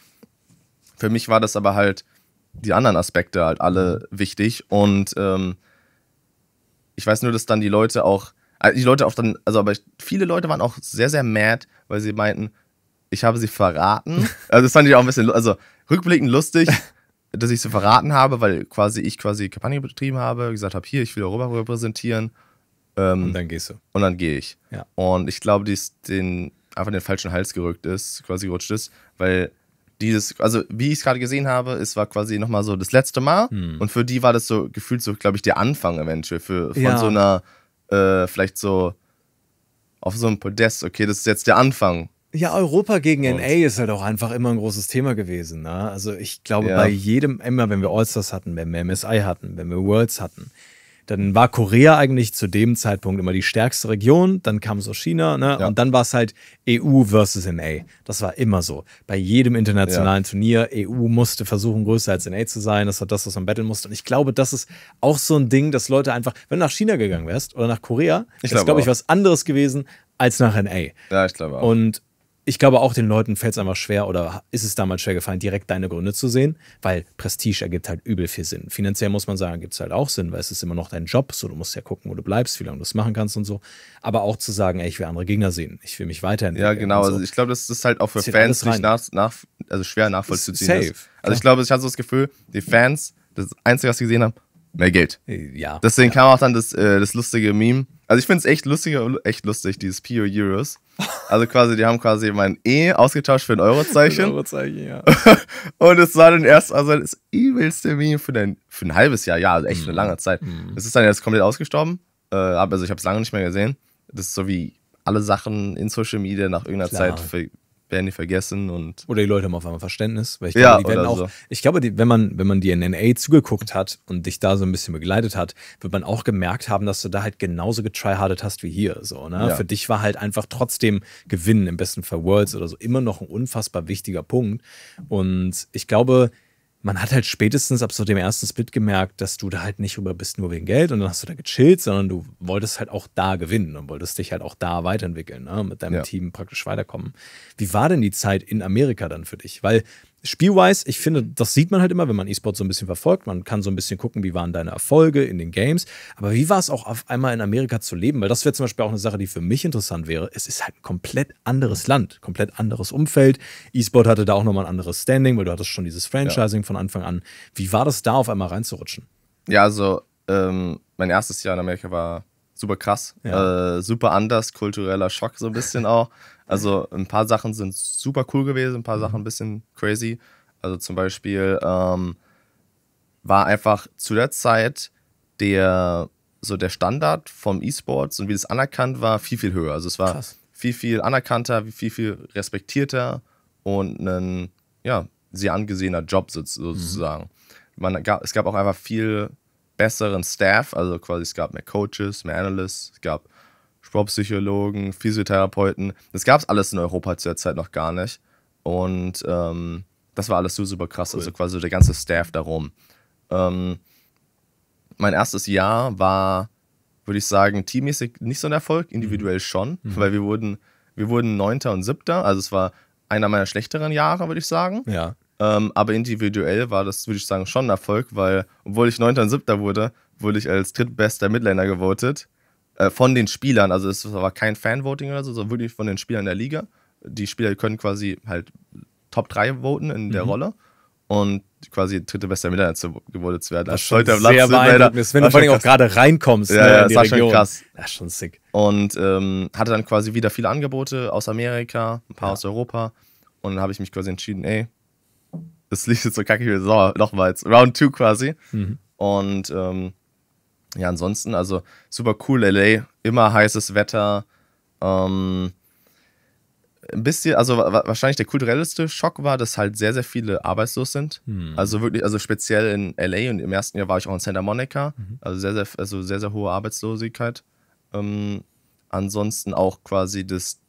Für mich war das aber halt die anderen Aspekte halt alle mhm. wichtig. Und ähm, ich weiß nur, dass dann die Leute auch, äh, die Leute auch dann, also aber viele Leute waren auch sehr, sehr mad, weil sie meinten, ich habe sie verraten. [laughs] Also das fand ich auch ein bisschen, also rückblickend lustig, [laughs] dass ich sie verraten habe, weil quasi ich quasi Kampagne betrieben habe, gesagt habe, hier, ich will Europa repräsentieren. Ähm, und dann gehst du. Und dann gehe ich. Ja. Und ich glaube, die ist den einfach den falschen Hals gerückt ist, quasi gerutscht ist, weil dieses, also wie ich es gerade gesehen habe, es war quasi nochmal so das letzte Mal. Hm. Und für die war das so gefühlt so, glaube ich, der Anfang eventuell für, von ja. so einer, äh, vielleicht so auf so einem Podest, okay, das ist jetzt der Anfang. Ja, Europa gegen Und. NA ist halt auch einfach immer ein großes Thema gewesen. Ne? Also ich glaube, ja. bei jedem, immer wenn wir Allstars hatten, wenn wir MSI hatten, wenn wir Worlds hatten, dann war Korea eigentlich zu dem Zeitpunkt immer die stärkste Region, dann kam so China ne? ja. und dann war es halt EU versus NA. Das war immer so. Bei jedem internationalen ja. Turnier, EU musste versuchen, größer als NA zu sein. Das war das, was man battlen musste. Und ich glaube, das ist auch so ein Ding, dass Leute einfach, wenn du nach China gegangen wärst oder nach Korea, ich ist, glaube glaub ich, was anderes gewesen als nach NA. Ja, ich glaube auch. Und ich glaube auch den Leuten fällt es einfach schwer oder ist es damals schwer gefallen, direkt deine Gründe zu sehen, weil Prestige ergibt halt übel viel Sinn. Finanziell muss man sagen, gibt es halt auch Sinn, weil es ist immer noch dein Job, so du musst ja gucken, wo du bleibst, wie lange du es machen kannst und so. Aber auch zu sagen, ey, ich will andere Gegner sehen, ich will mich weiterentwickeln. Ja, genau. Also so. Also ich glaube, das ist halt auch für Fans nicht nach, nach, also schwer nachvollziehen. Safe. Ist. Also ja. ich glaube, ich hatte so das Gefühl, die Fans, das Einzige, was sie gesehen haben, mehr Geld. Äh, ja. Deswegen ja. kam auch dann das, äh, das lustige Meme. Also ich finde es echt lustig, echt lustig, dieses PO Euros. Also quasi, die haben quasi mein E ausgetauscht für ein Eurozeichen. Eurozeichen, ja. [laughs] und es war dann erst, also das übelste Meme für ein, für ein halbes Jahr, ja, also echt mhm. eine lange Zeit. Mhm. Es ist dann jetzt komplett ausgestorben. Äh, also ich habe es lange nicht mehr gesehen. Das ist so wie alle Sachen in Social Media nach irgendeiner Klar. Zeit werden die vergessen und. Oder die Leute haben auf einmal Verständnis. Weil ich glaube, ja, die werden auch, so. ich glaube, die, wenn man, wenn man dir in NA zugeguckt hat und dich da so ein bisschen begleitet hat, wird man auch gemerkt haben, dass du da halt genauso getryhardet hast wie hier. So, ne? Ja. Für dich war halt einfach trotzdem Gewinnen, im besten Fall Worlds oder so, immer noch ein unfassbar wichtiger Punkt. Und ich glaube, man hat halt spätestens ab so dem ersten Split gemerkt, dass du da halt nicht rüber bist nur wegen Geld und dann hast du da gechillt, sondern du wolltest halt auch da gewinnen und wolltest dich halt auch da weiterentwickeln, ne? mit deinem ja. Team praktisch weiterkommen. Wie war denn die Zeit in Amerika dann für dich? Weil Spielwise, ich finde, das sieht man halt immer, wenn man E-Sport so ein bisschen verfolgt. Man kann so ein bisschen gucken, wie waren deine Erfolge in den Games. Aber wie war es auch auf einmal in Amerika zu leben? Weil das wäre zum Beispiel auch eine Sache, die für mich interessant wäre. Es ist halt ein komplett anderes Land, komplett anderes Umfeld. E-Sport hatte da auch nochmal ein anderes Standing, weil du hattest schon dieses Franchising ja. von Anfang an. Wie war das da auf einmal reinzurutschen? Ja, also ähm, mein erstes Jahr in Amerika war super krass, ja. äh, super anders, kultureller Schock so ein bisschen auch. Also ein paar Sachen sind super cool gewesen, ein paar mhm. Sachen ein bisschen crazy. Also zum Beispiel ähm, war einfach zu der Zeit der so der Standard vom E-Sports und wie das anerkannt war, viel, viel höher. Also es war Krass. viel, viel anerkannter, viel, viel respektierter und ein, ja, sehr angesehener Job sozusagen. Mhm. Man gab, es gab auch einfach viel besseren Staff, also quasi es gab mehr Coaches, mehr Analysts, es gab Sportpsychologen, Physiotherapeuten. Das gab es alles in Europa zu der Zeit noch gar nicht. Und ähm, das war alles so super krass. Cool. Also quasi der ganze Staff darum. Ähm, mein erstes Jahr war, würde ich sagen, teammäßig nicht so ein Erfolg, mhm. individuell mhm. schon, mhm. weil wir wurden, wir wurden Neunter und Siebter. Also es war einer meiner schlechteren Jahre, würde ich sagen. Ja. Ähm, aber individuell war das, würde ich sagen, schon ein Erfolg, weil, obwohl ich Neunter und Siebter wurde, wurde ich als drittbester Midliner gewotet. Äh, von den Spielern. Also es war kein Fanvoting oder so, sondern wirklich von den Spielern der Liga. Die Spieler können quasi halt Top 3 voten in mhm. der Rolle und quasi dritte beste Mittelland geworden zu werden. Das also ist schon sehr beeindruckend, wenn du vor allem auch gerade reinkommst. Ja, ne, ja das war Region. schon krass. Das ist schon sick. Und ähm, hatte dann quasi wieder viele Angebote aus Amerika, ein paar ja. aus Europa und dann habe ich mich quasi entschieden, ey, das liegt jetzt so kacke, ich will sauer, nochmals, Round 2 quasi. Mhm. Und ähm, ja, ansonsten, also super cool, LA, immer heißes Wetter. Ähm, ein bisschen, also wahrscheinlich der kulturellste Schock war, dass halt sehr, sehr viele arbeitslos sind. Hm. Also wirklich, also speziell in LA und im ersten Jahr war ich auch in Santa Monica. Mhm. Also sehr, sehr, also sehr, sehr hohe Arbeitslosigkeit. Ähm, ansonsten auch quasi das,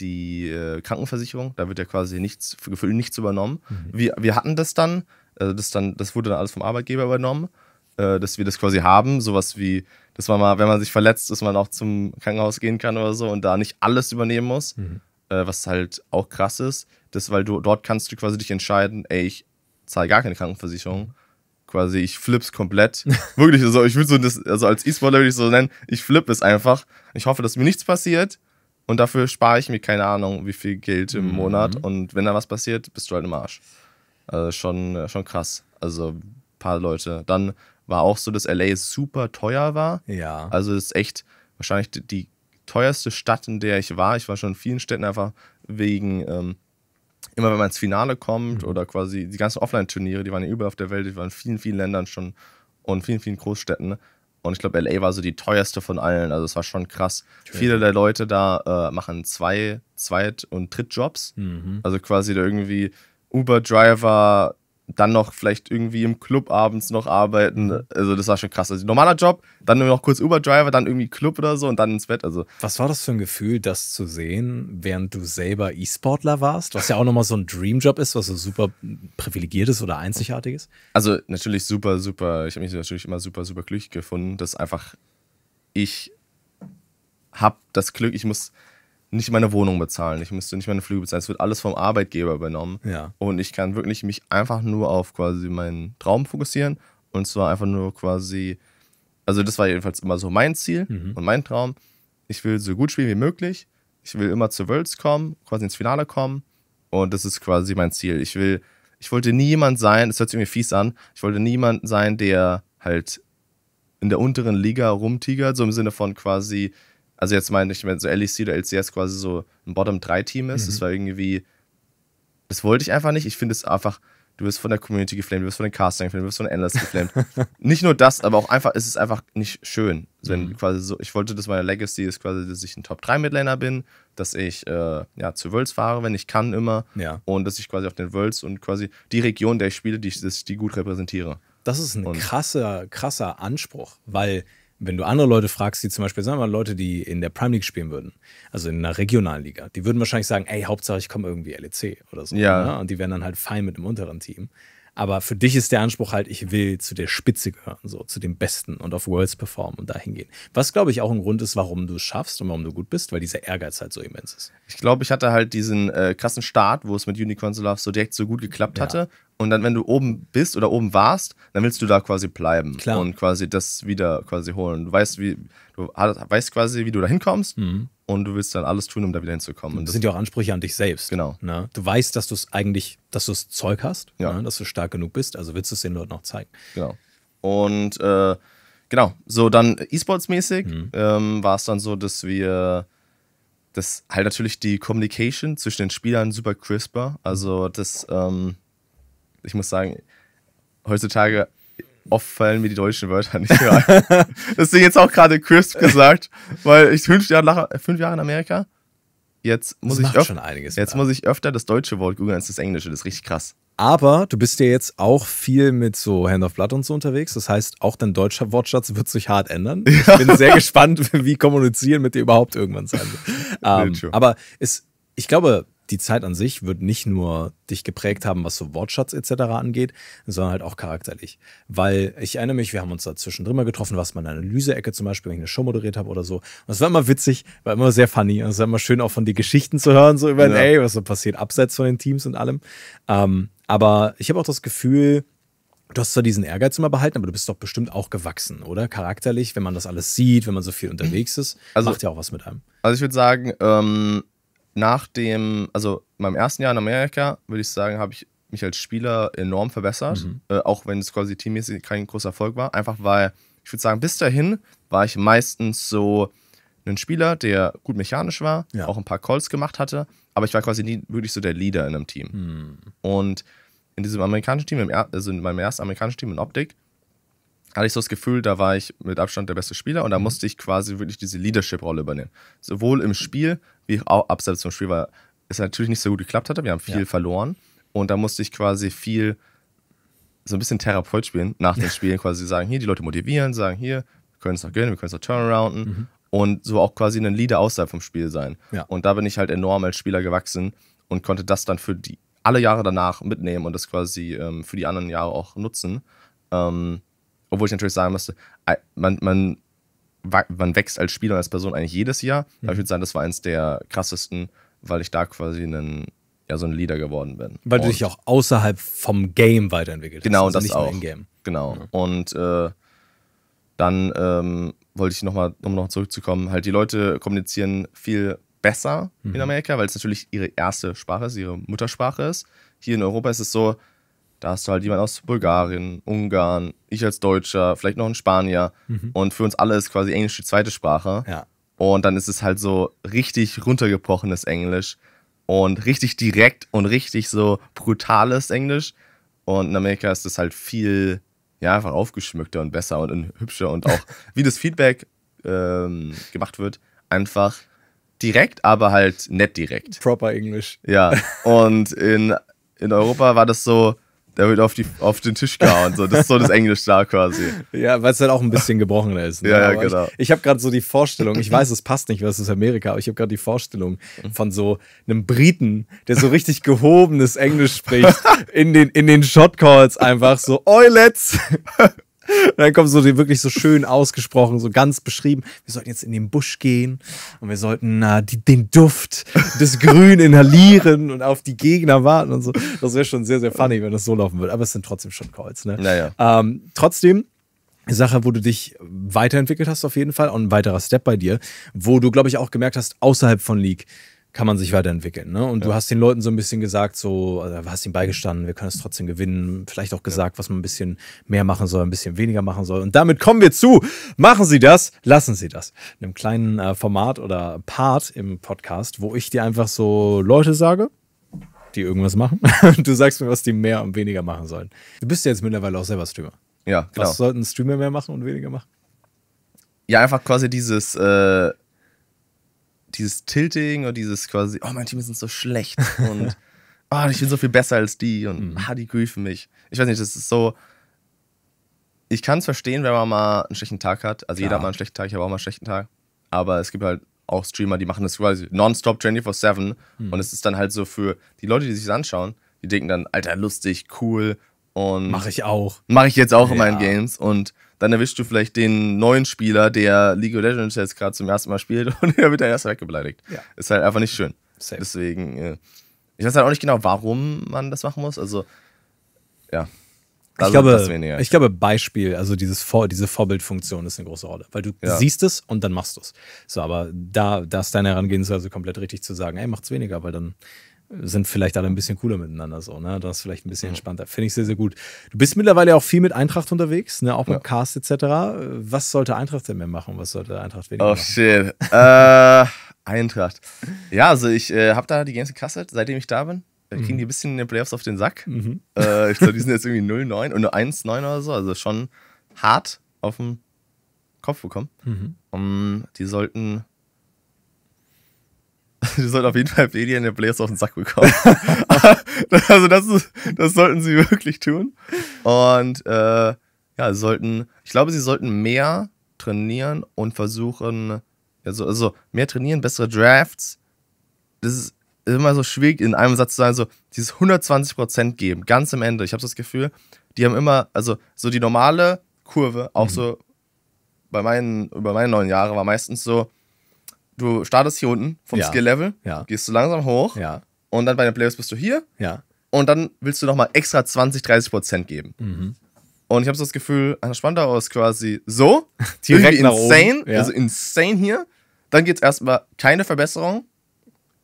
die äh, Krankenversicherung, da wird ja quasi nichts, gefühlt nichts übernommen. Mhm. Wir, wir hatten das dann, also das dann, das wurde dann alles vom Arbeitgeber übernommen äh, dass wir das quasi haben. Sowas wie, dass man mal, wenn man sich verletzt, dass man auch zum Krankenhaus gehen kann oder so und da nicht alles übernehmen muss, mhm. äh, was halt auch krass ist. Das, weil du dort kannst du quasi dich entscheiden, ey, ich zahle gar keine Krankenversicherung. Quasi, ich flips komplett. [laughs] Wirklich, also ich würde so das, also als E-Sportler würde ich so nennen, ich flip es einfach. Ich hoffe, dass mir nichts passiert. Und dafür spare ich mir keine Ahnung, wie viel Geld im mhm. Monat. Und wenn da was passiert, bist du halt im Arsch. Also schon, äh, schon krass. Also ein paar Leute. Dann war auch so, dass LA super teuer war. Ja. Also es ist echt wahrscheinlich die, die teuerste Stadt, in der ich war. Ich war schon in vielen Städten einfach wegen, ähm, immer wenn man ins Finale kommt mhm. oder quasi die ganzen Offline-Turniere, die waren ja überall auf der Welt, die waren in vielen, vielen Ländern schon und vielen, vielen Großstädten. Und ich glaube, LA war so die teuerste von allen. Also es war schon krass. Schön. Viele der Leute da äh, machen zwei Zweit- und Drittjobs. Mhm. Also quasi da irgendwie Uber-Driver, dann noch vielleicht irgendwie im Club abends noch arbeiten. Mhm. Also das war schon krass. Also normaler Job, dann nur noch kurz Uber-Driver, dann irgendwie Club oder so und dann ins Bett. Also was war das für ein Gefühl, das zu sehen, während du selber E-Sportler warst, was ja auch nochmal so ein Dreamjob ist, was so super privilegiert ist oder einzigartig ist? Also natürlich super, super. Ich habe mich natürlich immer super, super glücklich gefunden, dass einfach ich habe das Glück, ich muss nicht meine Wohnung bezahlen, ich müsste nicht meine Flüge bezahlen. Es wird alles vom Arbeitgeber übernommen. Ja. Und ich kann wirklich mich einfach nur auf quasi meinen Traum fokussieren. Und zwar einfach nur quasi, also das war jedenfalls immer so mein Ziel mhm. und mein Traum. Ich will so gut spielen wie möglich. Ich will immer zu Worlds kommen, quasi ins Finale kommen. Und das ist quasi mein Ziel. Ich will, ich wollte niemand sein, das hört sich irgendwie fies an, ich wollte niemand sein, der halt in der unteren Liga rumtigert, so im Sinne von quasi, also jetzt meine ich, wenn so LEC oder LCS quasi so ein Bottom-3-Team ist, mhm. das war irgendwie, das wollte ich einfach nicht. Ich finde es einfach, du wirst von der Community geflamed, du wirst von den Casting geflamed, du wirst von Endless geflamed. [laughs] nicht nur das, aber auch einfach, es ist einfach nicht schön. Wenn mhm. quasi so, ich wollte, dass meine Legacy ist quasi, dass ich ein Top-3-Midlaner bin, dass ich äh, ja, zu Worlds fahre, wenn ich kann immer. Ja. Und dass ich quasi auf den Worlds und quasi die Region, der ich spiele, die, dass ich die gut repräsentiere. Das ist ein und krasser, krasser Anspruch, weil wenn du andere Leute fragst, die zum Beispiel, sagen wir mal, Leute, die in der Prime League spielen würden, also in einer regionalen Liga, die würden wahrscheinlich sagen, ey, Hauptsache ich komme irgendwie LEC oder so. Ja. Ne? Und die wären dann halt fein mit dem unteren Team. Aber für dich ist der Anspruch halt, ich will zu der Spitze gehören, so zu dem Besten und auf Worlds performen und dahin gehen. Was, glaube ich, auch ein Grund ist, warum du es schaffst und warum du gut bist, weil dieser Ehrgeiz halt so immens ist. Ich glaube, ich hatte halt diesen äh, krassen Start, wo es mit Unicorns Love so direkt so gut geklappt ja. hatte und dann, wenn du oben bist oder oben warst, dann willst du da quasi bleiben Klar. und quasi das wieder quasi holen. Du weißt, wie, du weißt quasi, wie du da hinkommst mhm. und du willst dann alles tun, um da wieder hinzukommen. Und das, das sind ja auch Ansprüche an dich selbst. Genau. Ne? Du weißt, dass du es eigentlich, dass du das Zeug hast, ja. ne? dass du stark genug bist, also willst du es den Leuten auch zeigen. Genau. Und äh, genau, so dann E-Sports-mäßig mhm. ähm, war es dann so, dass wir dass halt natürlich die Communication zwischen den Spielern super crisper. Also das, ähm, ich muss sagen, heutzutage oft fallen mir die deutschen Wörter nicht mehr ein. [laughs] das ist jetzt auch gerade crisp gesagt, weil ich fünf Jahre, nach, fünf Jahre in Amerika, jetzt muss ich, das ich öfter, Jetzt muss ich öfter das deutsche Wort googeln als das englische, das ist richtig krass. Aber du bist ja jetzt auch viel mit so Hand of Blood und so unterwegs. Das heißt, auch dein deutscher Wortschatz wird sich hart ändern. Ja. [laughs] Ich bin sehr gespannt, [laughs] wie kommunizieren mit dir überhaupt irgendwann sein wird. Ähm, nee, aber es, ich glaube, die Zeit an sich wird nicht nur dich geprägt haben, was so Wortschatz etc. angeht, sondern halt auch charakterlich. Weil ich erinnere mich, wir haben uns da zwischendrin mal getroffen, was man in der Analyse-Ecke zum Beispiel, wenn ich eine Show moderiert habe oder so. Und es war immer witzig, war immer sehr funny. Und es war immer schön, auch von dir Geschichten zu hören, so über, ja. ey, was so passiert, abseits von den Teams und allem. Ähm, aber ich habe auch das Gefühl, Du hast zwar diesen Ehrgeiz immer behalten, aber du bist doch bestimmt auch gewachsen, oder? Charakterlich, wenn man das alles sieht, wenn man so viel unterwegs ist, also, macht ja auch was mit einem. Also ich würde sagen, ähm, nach dem, also meinem ersten Jahr in Amerika, würde ich sagen, habe ich mich als Spieler enorm verbessert, mhm. äh, auch wenn es quasi teammäßig kein großer Erfolg war. Einfach weil, ich würde sagen, bis dahin war ich meistens so ein Spieler, der gut mechanisch war, ja. auch ein paar Calls gemacht hatte, aber ich war quasi nie wirklich so der Leader in einem Team. Mhm. Und in diesem amerikanischen Team, also in meinem ersten amerikanischen Team in Optik, hatte ich so das Gefühl, da war ich mit Abstand der beste Spieler und da mhm. musste ich quasi wirklich diese Leadership-Rolle übernehmen. Sowohl im Spiel wie auch abseits vom Spiel, weil es natürlich nicht so gut geklappt hatte. Wir haben viel ja. verloren und da musste ich quasi viel so ein bisschen Therapeut spielen, nach den Spielen quasi sagen, hier, die Leute motivieren, sagen, hier, wir können es noch gönnen, wir können es noch turnarounden mhm. und so auch quasi ein Leader außerhalb vom Spiel sein. Ja. Und da bin ich halt enorm als Spieler gewachsen und konnte das dann für die alle Jahre danach mitnehmen und das quasi ähm, für die anderen Jahre auch nutzen. Ähm, obwohl ich natürlich sagen müsste, man, man, man wächst als Spieler und als Person eigentlich jedes Jahr. Mhm. Aber ich mhm. würde sagen, das war eins der krassesten, weil ich da quasi einen, ja, so ein Leader geworden bin. Weil und du dich auch außerhalb vom Game weiterentwickelt genau, hast. Genau, also das auch. Game. Genau. Mhm. Und äh, dann ähm, wollte ich nochmal, um noch zurückzukommen, halt die Leute kommunizieren viel besser mhm. in Amerika, weil es natürlich ihre erste Sprache ist, ihre Muttersprache ist. Hier in Europa ist es so, da hast du halt jemand aus Bulgarien, Ungarn, ich als Deutscher, vielleicht noch ein Spanier. Mhm. Und für uns alle ist quasi Englisch die zweite Sprache. Ja. Und dann ist es halt so richtig runtergebrochenes Englisch und richtig direkt und richtig so brutales Englisch. Und in Amerika ist es halt viel, ja, einfach aufgeschmückter und besser und, und hübscher und auch, [laughs] wie das Feedback ähm, gemacht wird, einfach direkt, aber halt nett direkt. Proper Englisch. Ja. [laughs] Und in, in Europa war das so, der wird auf, die, auf den Tisch gehauen. So. Das ist so das Englisch da quasi. [laughs] Ja, weil es halt auch ein bisschen gebrochener ist. Ne? Ja, ja genau. Ich, ich habe gerade so die Vorstellung, ich weiß, es passt nicht, weil es ist Amerika, aber ich habe gerade die Vorstellung mhm. von so einem Briten, der so richtig gehobenes Englisch spricht, [laughs] in den, in den Shotcalls einfach so, Oilets! [laughs] Und dann kommt so die wirklich so schön ausgesprochen, so ganz beschrieben. Wir sollten jetzt in den Busch gehen und wir sollten äh, die, den Duft des Grün inhalieren und auf die Gegner warten und so. Das wäre schon sehr, sehr funny, wenn das so laufen würde. Aber es sind trotzdem schon Calls. Ne? Naja. Ähm, trotzdem. Sache, wo du dich weiterentwickelt hast, auf jeden Fall, und ein weiterer Step bei dir, wo du, glaube ich, auch gemerkt hast, außerhalb von League, kann man sich weiterentwickeln. Ne? Und ja. du hast den Leuten so ein bisschen gesagt, so, also hast ihnen beigestanden, wir können es trotzdem gewinnen. Vielleicht auch gesagt, ja. was man ein bisschen mehr machen soll, ein bisschen weniger machen soll. Und damit kommen wir zu. Machen Sie das, lassen Sie das. In einem kleinen äh, Format oder Part im Podcast, wo ich dir einfach so Leute sage, die irgendwas machen. [laughs] du sagst mir, was die mehr und weniger machen sollen. Du bist ja jetzt mittlerweile auch selber Streamer. Ja, genau. Was sollten Streamer mehr machen und weniger machen? Ja, einfach quasi dieses, äh, dieses Tilting oder dieses quasi, oh, mein Team ist so schlecht und [laughs] oh, ich bin so viel besser als die und mhm. ah, die griefen mich. Ich weiß nicht, das ist so. Ich kann es verstehen, wenn man mal einen schlechten Tag hat. Also Klar. jeder hat mal einen schlechten Tag, ich habe auch mal einen schlechten Tag. Aber es gibt halt auch Streamer, die machen das quasi nonstop 24-7. Mhm. Und es ist dann halt so für die Leute, die sich das anschauen, die denken dann, Alter, lustig, cool und. Mach ich auch. Mach ich jetzt auch ja. in meinen Games. Und dann erwischst du vielleicht den neuen Spieler, der League of Legends jetzt gerade zum ersten Mal spielt [laughs] und der wird dann erst weggebeleidigt. Ja. Ist halt einfach nicht schön. Safe. Deswegen, äh, ich weiß halt auch nicht genau, warum man das machen muss. Also, ja. Also ich, glaube, ich glaube, Beispiel, also dieses Vor diese Vorbildfunktion ist eine große Rolle, weil du ja. siehst es und dann machst du es. So, aber da, da ist deine Herangehensweise komplett richtig zu sagen, ey, macht's weniger, weil dann sind vielleicht alle ein bisschen cooler miteinander so, ne? Das ist vielleicht ein bisschen mhm. entspannter. Finde ich sehr, sehr gut. Du bist mittlerweile auch viel mit Eintracht unterwegs, ne? Auch mit ja. Cast etc. Was sollte Eintracht denn mehr machen? Was sollte Eintracht weniger oh, machen? Oh shit. [laughs] äh, Eintracht. Ja, also ich äh, habe da die ganze Kasse, seitdem ich da bin. Da äh, kriegen mhm. die ein bisschen in den Playoffs auf den Sack. Mhm. Äh, ich glaube, die [laughs] sind jetzt irgendwie 0-9 und nur 1-9 oder so. Also schon hart auf den Kopf bekommen. Mhm. Um, ähm, die sollten Sie [laughs] sollten auf jeden Fall Bedi in den Playoffs auf den Sack bekommen. [laughs] also das, ist, das sollten sie wirklich tun. Und äh, ja, sollten, ich glaube, sie sollten mehr trainieren und versuchen, also, also mehr trainieren, bessere Drafts. Das ist immer so schwierig, in einem Satz zu sagen, so dieses 120% geben, ganz am Ende. Ich habe das Gefühl, die haben immer, also so die normale Kurve, auch mhm. so bei meinen, über meine neun Jahre war meistens so du startest hier unten vom ja. Skill-Level, ja. gehst du langsam hoch ja. und dann bei den Playoffs bist du hier ja. und dann willst du nochmal extra 20, 30 Prozent geben. Mhm. Und ich habe so das Gefühl, an Spandau aus quasi so, [laughs] direkt insane, ja. also insane hier. Dann geht es erstmal keine Verbesserung,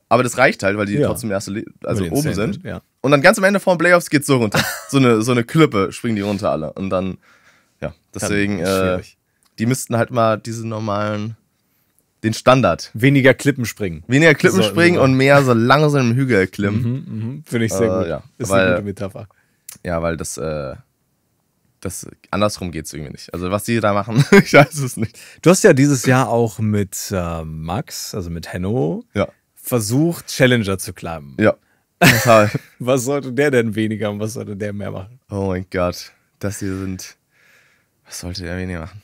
aber das reicht halt, weil die ja. trotzdem erste, Le also weil oben sind. Ja. Und dann ganz am Ende vor den Playoffs geht es so runter. [laughs] so, eine, so eine Klippe springen die runter alle. Und dann, ja, deswegen, äh, die müssten halt mal diese normalen den Standard. Weniger Klippen springen. Weniger Klippen so, springen und mehr so langsam im Hügel klimmen. Mhm, mhm, Finde ich sehr äh, gut. Ja, ist weil, eine gute Metapher. Ja, weil das, äh, das andersrum geht es irgendwie nicht. Also was die da machen, [laughs] ich weiß es nicht. Du hast ja dieses Jahr auch mit äh, Max, also mit Henno, ja. versucht, Challenger zu klimmen. Ja. [laughs] was sollte der denn weniger und was sollte der mehr machen? Oh mein Gott, das hier sind. Was sollte der weniger machen?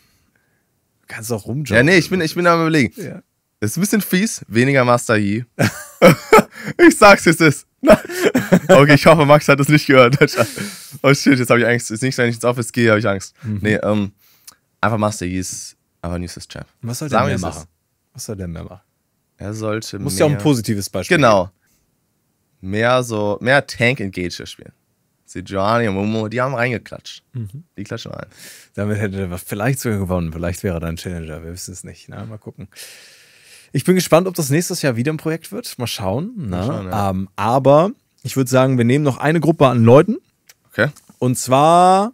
kannst du auch rumjoggen. Ja, nee, ich bin, ich bin am überlegen. Ja. Das ist ein bisschen fies, weniger Master Yi. [laughs] ich sag's, es ist. [laughs] okay, ich hoffe, Max hat das nicht gehört. [laughs] oh shit, jetzt habe ich Angst. Ist nicht, wenn ich ins Office gehe, habe ich Angst. Mhm. Nee, ähm, einfach Master Yi ist aber News Champ. Was soll der mehr machen? Was soll der mehr machen? Er sollte Muss ja auch ein positives Beispiel. Genau. Geben. Mehr so, mehr Tank Engager spielen. Sejuani und Momo, die haben reingeklatscht. Mhm. Die klatschen rein. Damit hätte er vielleicht sogar gewonnen. Vielleicht wäre er dann Challenger. Wir wissen es nicht. Na, ne? mal gucken. Ich bin gespannt, ob das nächstes Jahr wieder ein Projekt wird. Mal schauen. Ne? Mal schauen ja. ähm, aber ich würde sagen, wir nehmen noch eine Gruppe an Leuten. Okay. Und zwar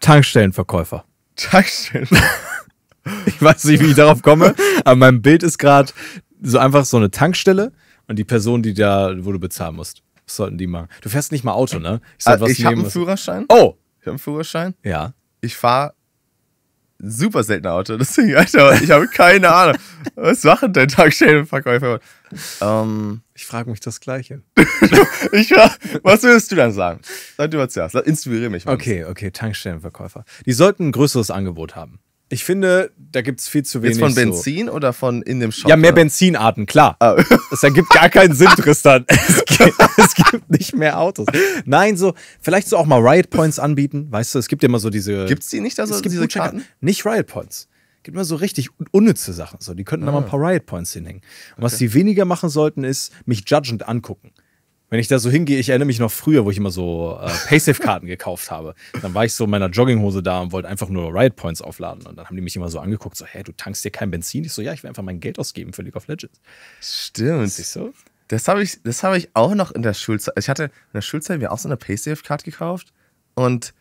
Tankstellenverkäufer. Tankstellenverkäufer. [laughs] ich weiß nicht, wie ich darauf komme, aber mein Bild ist gerade so einfach so eine Tankstelle und die Person, die da, wo du bezahlen musst. Was sollten die machen? Du fährst nicht mal Auto, ne? Äh, ich, ah, ich habe einen Führerschein. Oh! Ich habe einen Führerschein. Ja. Ich fahre super selten Auto. [laughs] Deswegen, Alter, ich habe keine Ahnung. Was machen denn Tankstellenverkäufer? Ähm, ich frage mich das Gleiche. [laughs] ich frag, was würdest du dann sagen? Sag du mal zuerst. Inspiriere mich. Mal. Okay, okay, Tankstellenverkäufer. Die sollten ein größeres Angebot haben. Ich finde, da gibt es viel zu wenig. Jetzt von Benzin so. oder von in dem Shop? Ja, mehr oder? Benzinarten, klar. Ah. Das ergibt gar keinen Sinn, Tristan. [laughs] Es gibt, es gibt, nicht mehr Autos. Nein, so, vielleicht so auch mal Riot Points anbieten. Weißt du, es gibt ja immer so diese. Gibt's die nicht, also es gibt diese Gutscheine. Karten? Nicht Riot Points. Es gibt immer so richtig unnütze Sachen. So, die könnten ah. da mal ah. ein paar Riot Points hinhängen. Und okay. was die weniger machen sollten, ist mich judgend angucken wenn ich da so hingehe, ich erinnere mich noch früher, wo ich immer so äh, Paysafe-Karten gekauft habe. Dann war ich so in meiner Jogginghose da und wollte einfach nur Riot Points aufladen. Und dann haben die mich immer so angeguckt, so, hä, du tankst dir kein Benzin? Ich so, ja, ich will einfach mein Geld ausgeben für League of Legends. Stimmt. Ist so? Das habe ich, hab ich auch noch in der Schulzeit. Ich hatte in der Schulzeit mir auch so eine paysafe karte gekauft. Und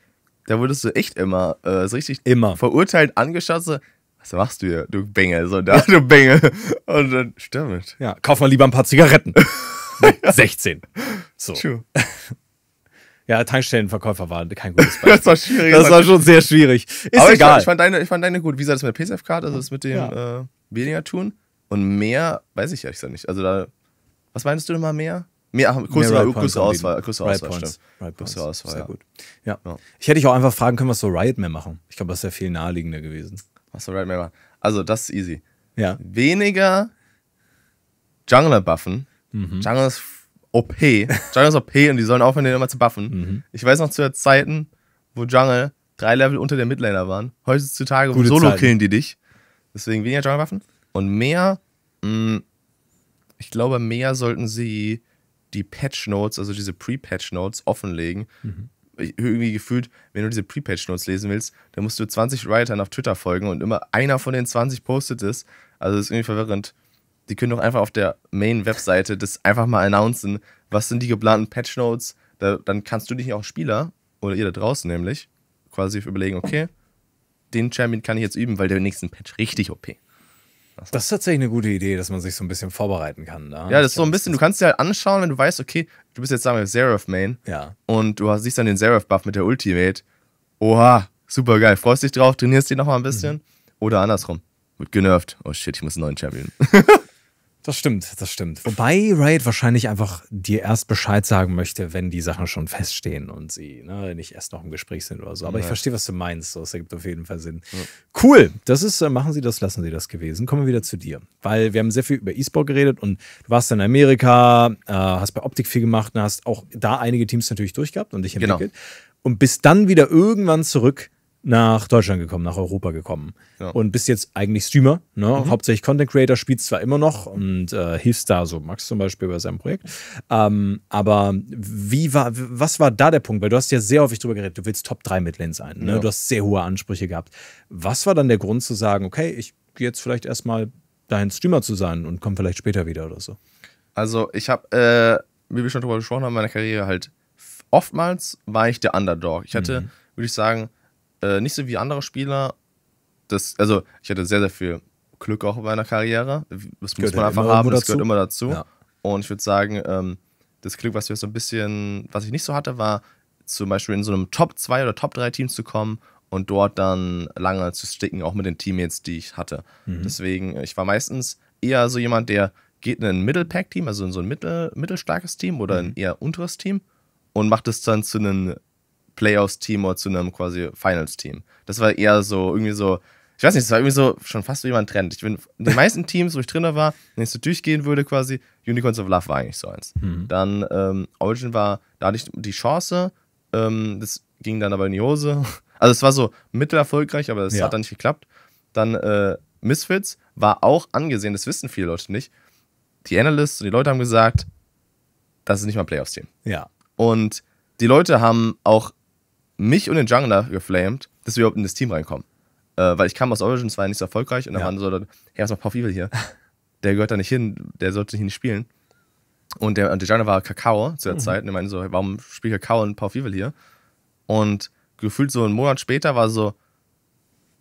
da wurdest du echt immer äh, so richtig immer. verurteilt angeschaut, so, was machst du hier, du Bengel, so da, [laughs] du Bengel. Und dann, stimmt. Ja, kauf mal lieber ein paar Zigaretten. [laughs] ja. 16. So. True. [laughs] Ja, Tankstellenverkäufer waren kein gutes Beispiel. das war schwierig. Das war schon sehr schwierig. Ist Aber egal. Ich, ich, fand deine, ich fand deine gut. Wie sah das mit der PSF-Card? Also das mit dem ja. äh, weniger tun? Und mehr weiß ich ehrlich gesagt nicht. Also da, was meinst du denn mal mehr? Mehr, ach, größere, Auswahl. Größere Auswahl, größere Auswahl, sehr ja. gut. Ja. ja. Ich hätte dich auch einfach fragen können, was so Riot mehr machen. Ich glaube, das wäre viel naheliegender gewesen. Was so Riot mehr machen. Also, das ist easy. Ja. Weniger Jungler buffen Mhm. Django ist OP. Jungle ist OP und die sollen aufhören, den immer zu buffen. Mhm. Ich weiß noch zu Zeiten, wo Jungle drei Level unter der Midlaner waren. Heutzutage Gute solo Zeiten. killen die dich. Deswegen weniger Jungle-Waffen und mehr. Mh, mm, ich glaube, mehr sollten sie die Patch-Notes, also diese Pre-Patch-Notes, offenlegen. Mhm. Ich, irgendwie gefühlt, wenn du diese Pre-Patch-Notes lesen willst, dann musst du 20 Writern auf Twitter folgen und immer einer von den 20 postet es. Also das ist irgendwie verwirrend die können doch einfach auf der Main-Webseite das einfach mal announcen, was sind die geplanten Patch-Notes. Da, dann kannst du dich auch Spieler oder ihr da draußen nämlich quasi überlegen, okay, den Champion kann ich jetzt üben, weil der nächsten Patch richtig OP. Das, das ist tatsächlich eine gute Idee, dass man sich so ein bisschen vorbereiten kann. Ne? Ja, das ist so ein bisschen, du kannst dir halt anschauen, wenn du weißt, okay, du bist jetzt sagen wir Seraph Main ja. und du siehst dann den Seraph Buff mit der Ultimate. Oha, super geil, freust dich drauf, trainierst dich nochmal ein bisschen mhm. oder andersrum. Wird genervt. Oh shit, ich muss einen neuen Champion. [laughs] Das stimmt, das stimmt. Wobei Riot wahrscheinlich einfach dir erst Bescheid sagen möchte, wenn die Sachen schon feststehen und sie ne, nicht erst noch im Gespräch sind oder so. Aber ja. ich verstehe, was du meinst. Das ergibt auf jeden Fall Sinn. Ja. Cool. Das ist, äh, machen Sie das, lassen Sie das gewesen. Kommen wir wieder zu dir. Weil wir haben sehr viel über E-Sport geredet und du warst in Amerika, äh, hast bei Optik viel gemacht und hast auch da einige Teams natürlich durchgehabt und dich genau. entwickelt. Genau. Und bist dann wieder irgendwann zurück nach Deutschland gekommen, nach Europa gekommen. Ja. Und bist jetzt eigentlich Streamer, ne? mhm. hauptsächlich Content Creator, spielst zwar immer noch und äh, hilfst da so Max zum Beispiel bei seinem Projekt. Ähm, aber wie war, was war da der Punkt? Weil du hast ja sehr häufig drüber geredet, du willst Top 3 Midland sein. Ne? Ja. Du hast sehr hohe Ansprüche gehabt. Was war dann der Grund zu sagen, okay, ich gehe jetzt vielleicht erstmal dahin, Streamer zu sein und komme vielleicht später wieder oder so? Also ich habe, äh, wie wir schon drüber gesprochen haben, in meiner Karriere halt oftmals war ich der Underdog. Ich hatte, mhm. würde ich sagen, äh, nicht so wie andere Spieler. Das, also, ich hatte sehr, sehr viel Glück auch in meiner Karriere. Das gehört muss man ja einfach haben, das gehört immer dazu. Ja. Und ich würde sagen, ähm, das Glück, was wir so ein bisschen, was ich nicht so hatte, war zum Beispiel in so einem Top 2 oder Top 3 Team zu kommen und dort dann lange zu sticken, auch mit den Teammates, die ich hatte. Mhm. Deswegen, ich war meistens eher so jemand, der geht in ein middle pack team also in so ein mittel, mittelstarkes Team oder mhm. ein eher unteres Team und macht es dann zu einem Playoffs-Team oder zu einem quasi Finals-Team. Das war eher so, irgendwie so, ich weiß nicht, das war irgendwie so schon fast wie jemand Trend. Ich bin, in den meisten Teams, wo ich drin war, wenn ich so durchgehen würde quasi, Unicorns of Love war eigentlich so eins. Mhm. Dann ähm, Origin war, da hatte ich die Chance, ähm, das ging dann aber in die Hose. Also es war so mittelerfolgreich, aber es ja. hat dann nicht geklappt. Dann äh, Misfits war auch angesehen, das wissen viele Leute nicht. Die Analysts und die Leute haben gesagt, das ist nicht mal Playoffs-Team. Ja. Und die Leute haben auch mich und den Jungler geflamed, dass wir überhaupt in das Team reinkommen. Äh, weil ich kam aus Origins, war ja nicht so erfolgreich und dann ja. waren so, hey, was macht Puff Evil hier? Der gehört da nicht hin, der sollte hier nicht spielen. Und der, und der Jungler war Kakao zu der mhm. Zeit und ich meine so, warum spielt Kakao und Puff Evil hier? Und gefühlt so einen Monat später war so,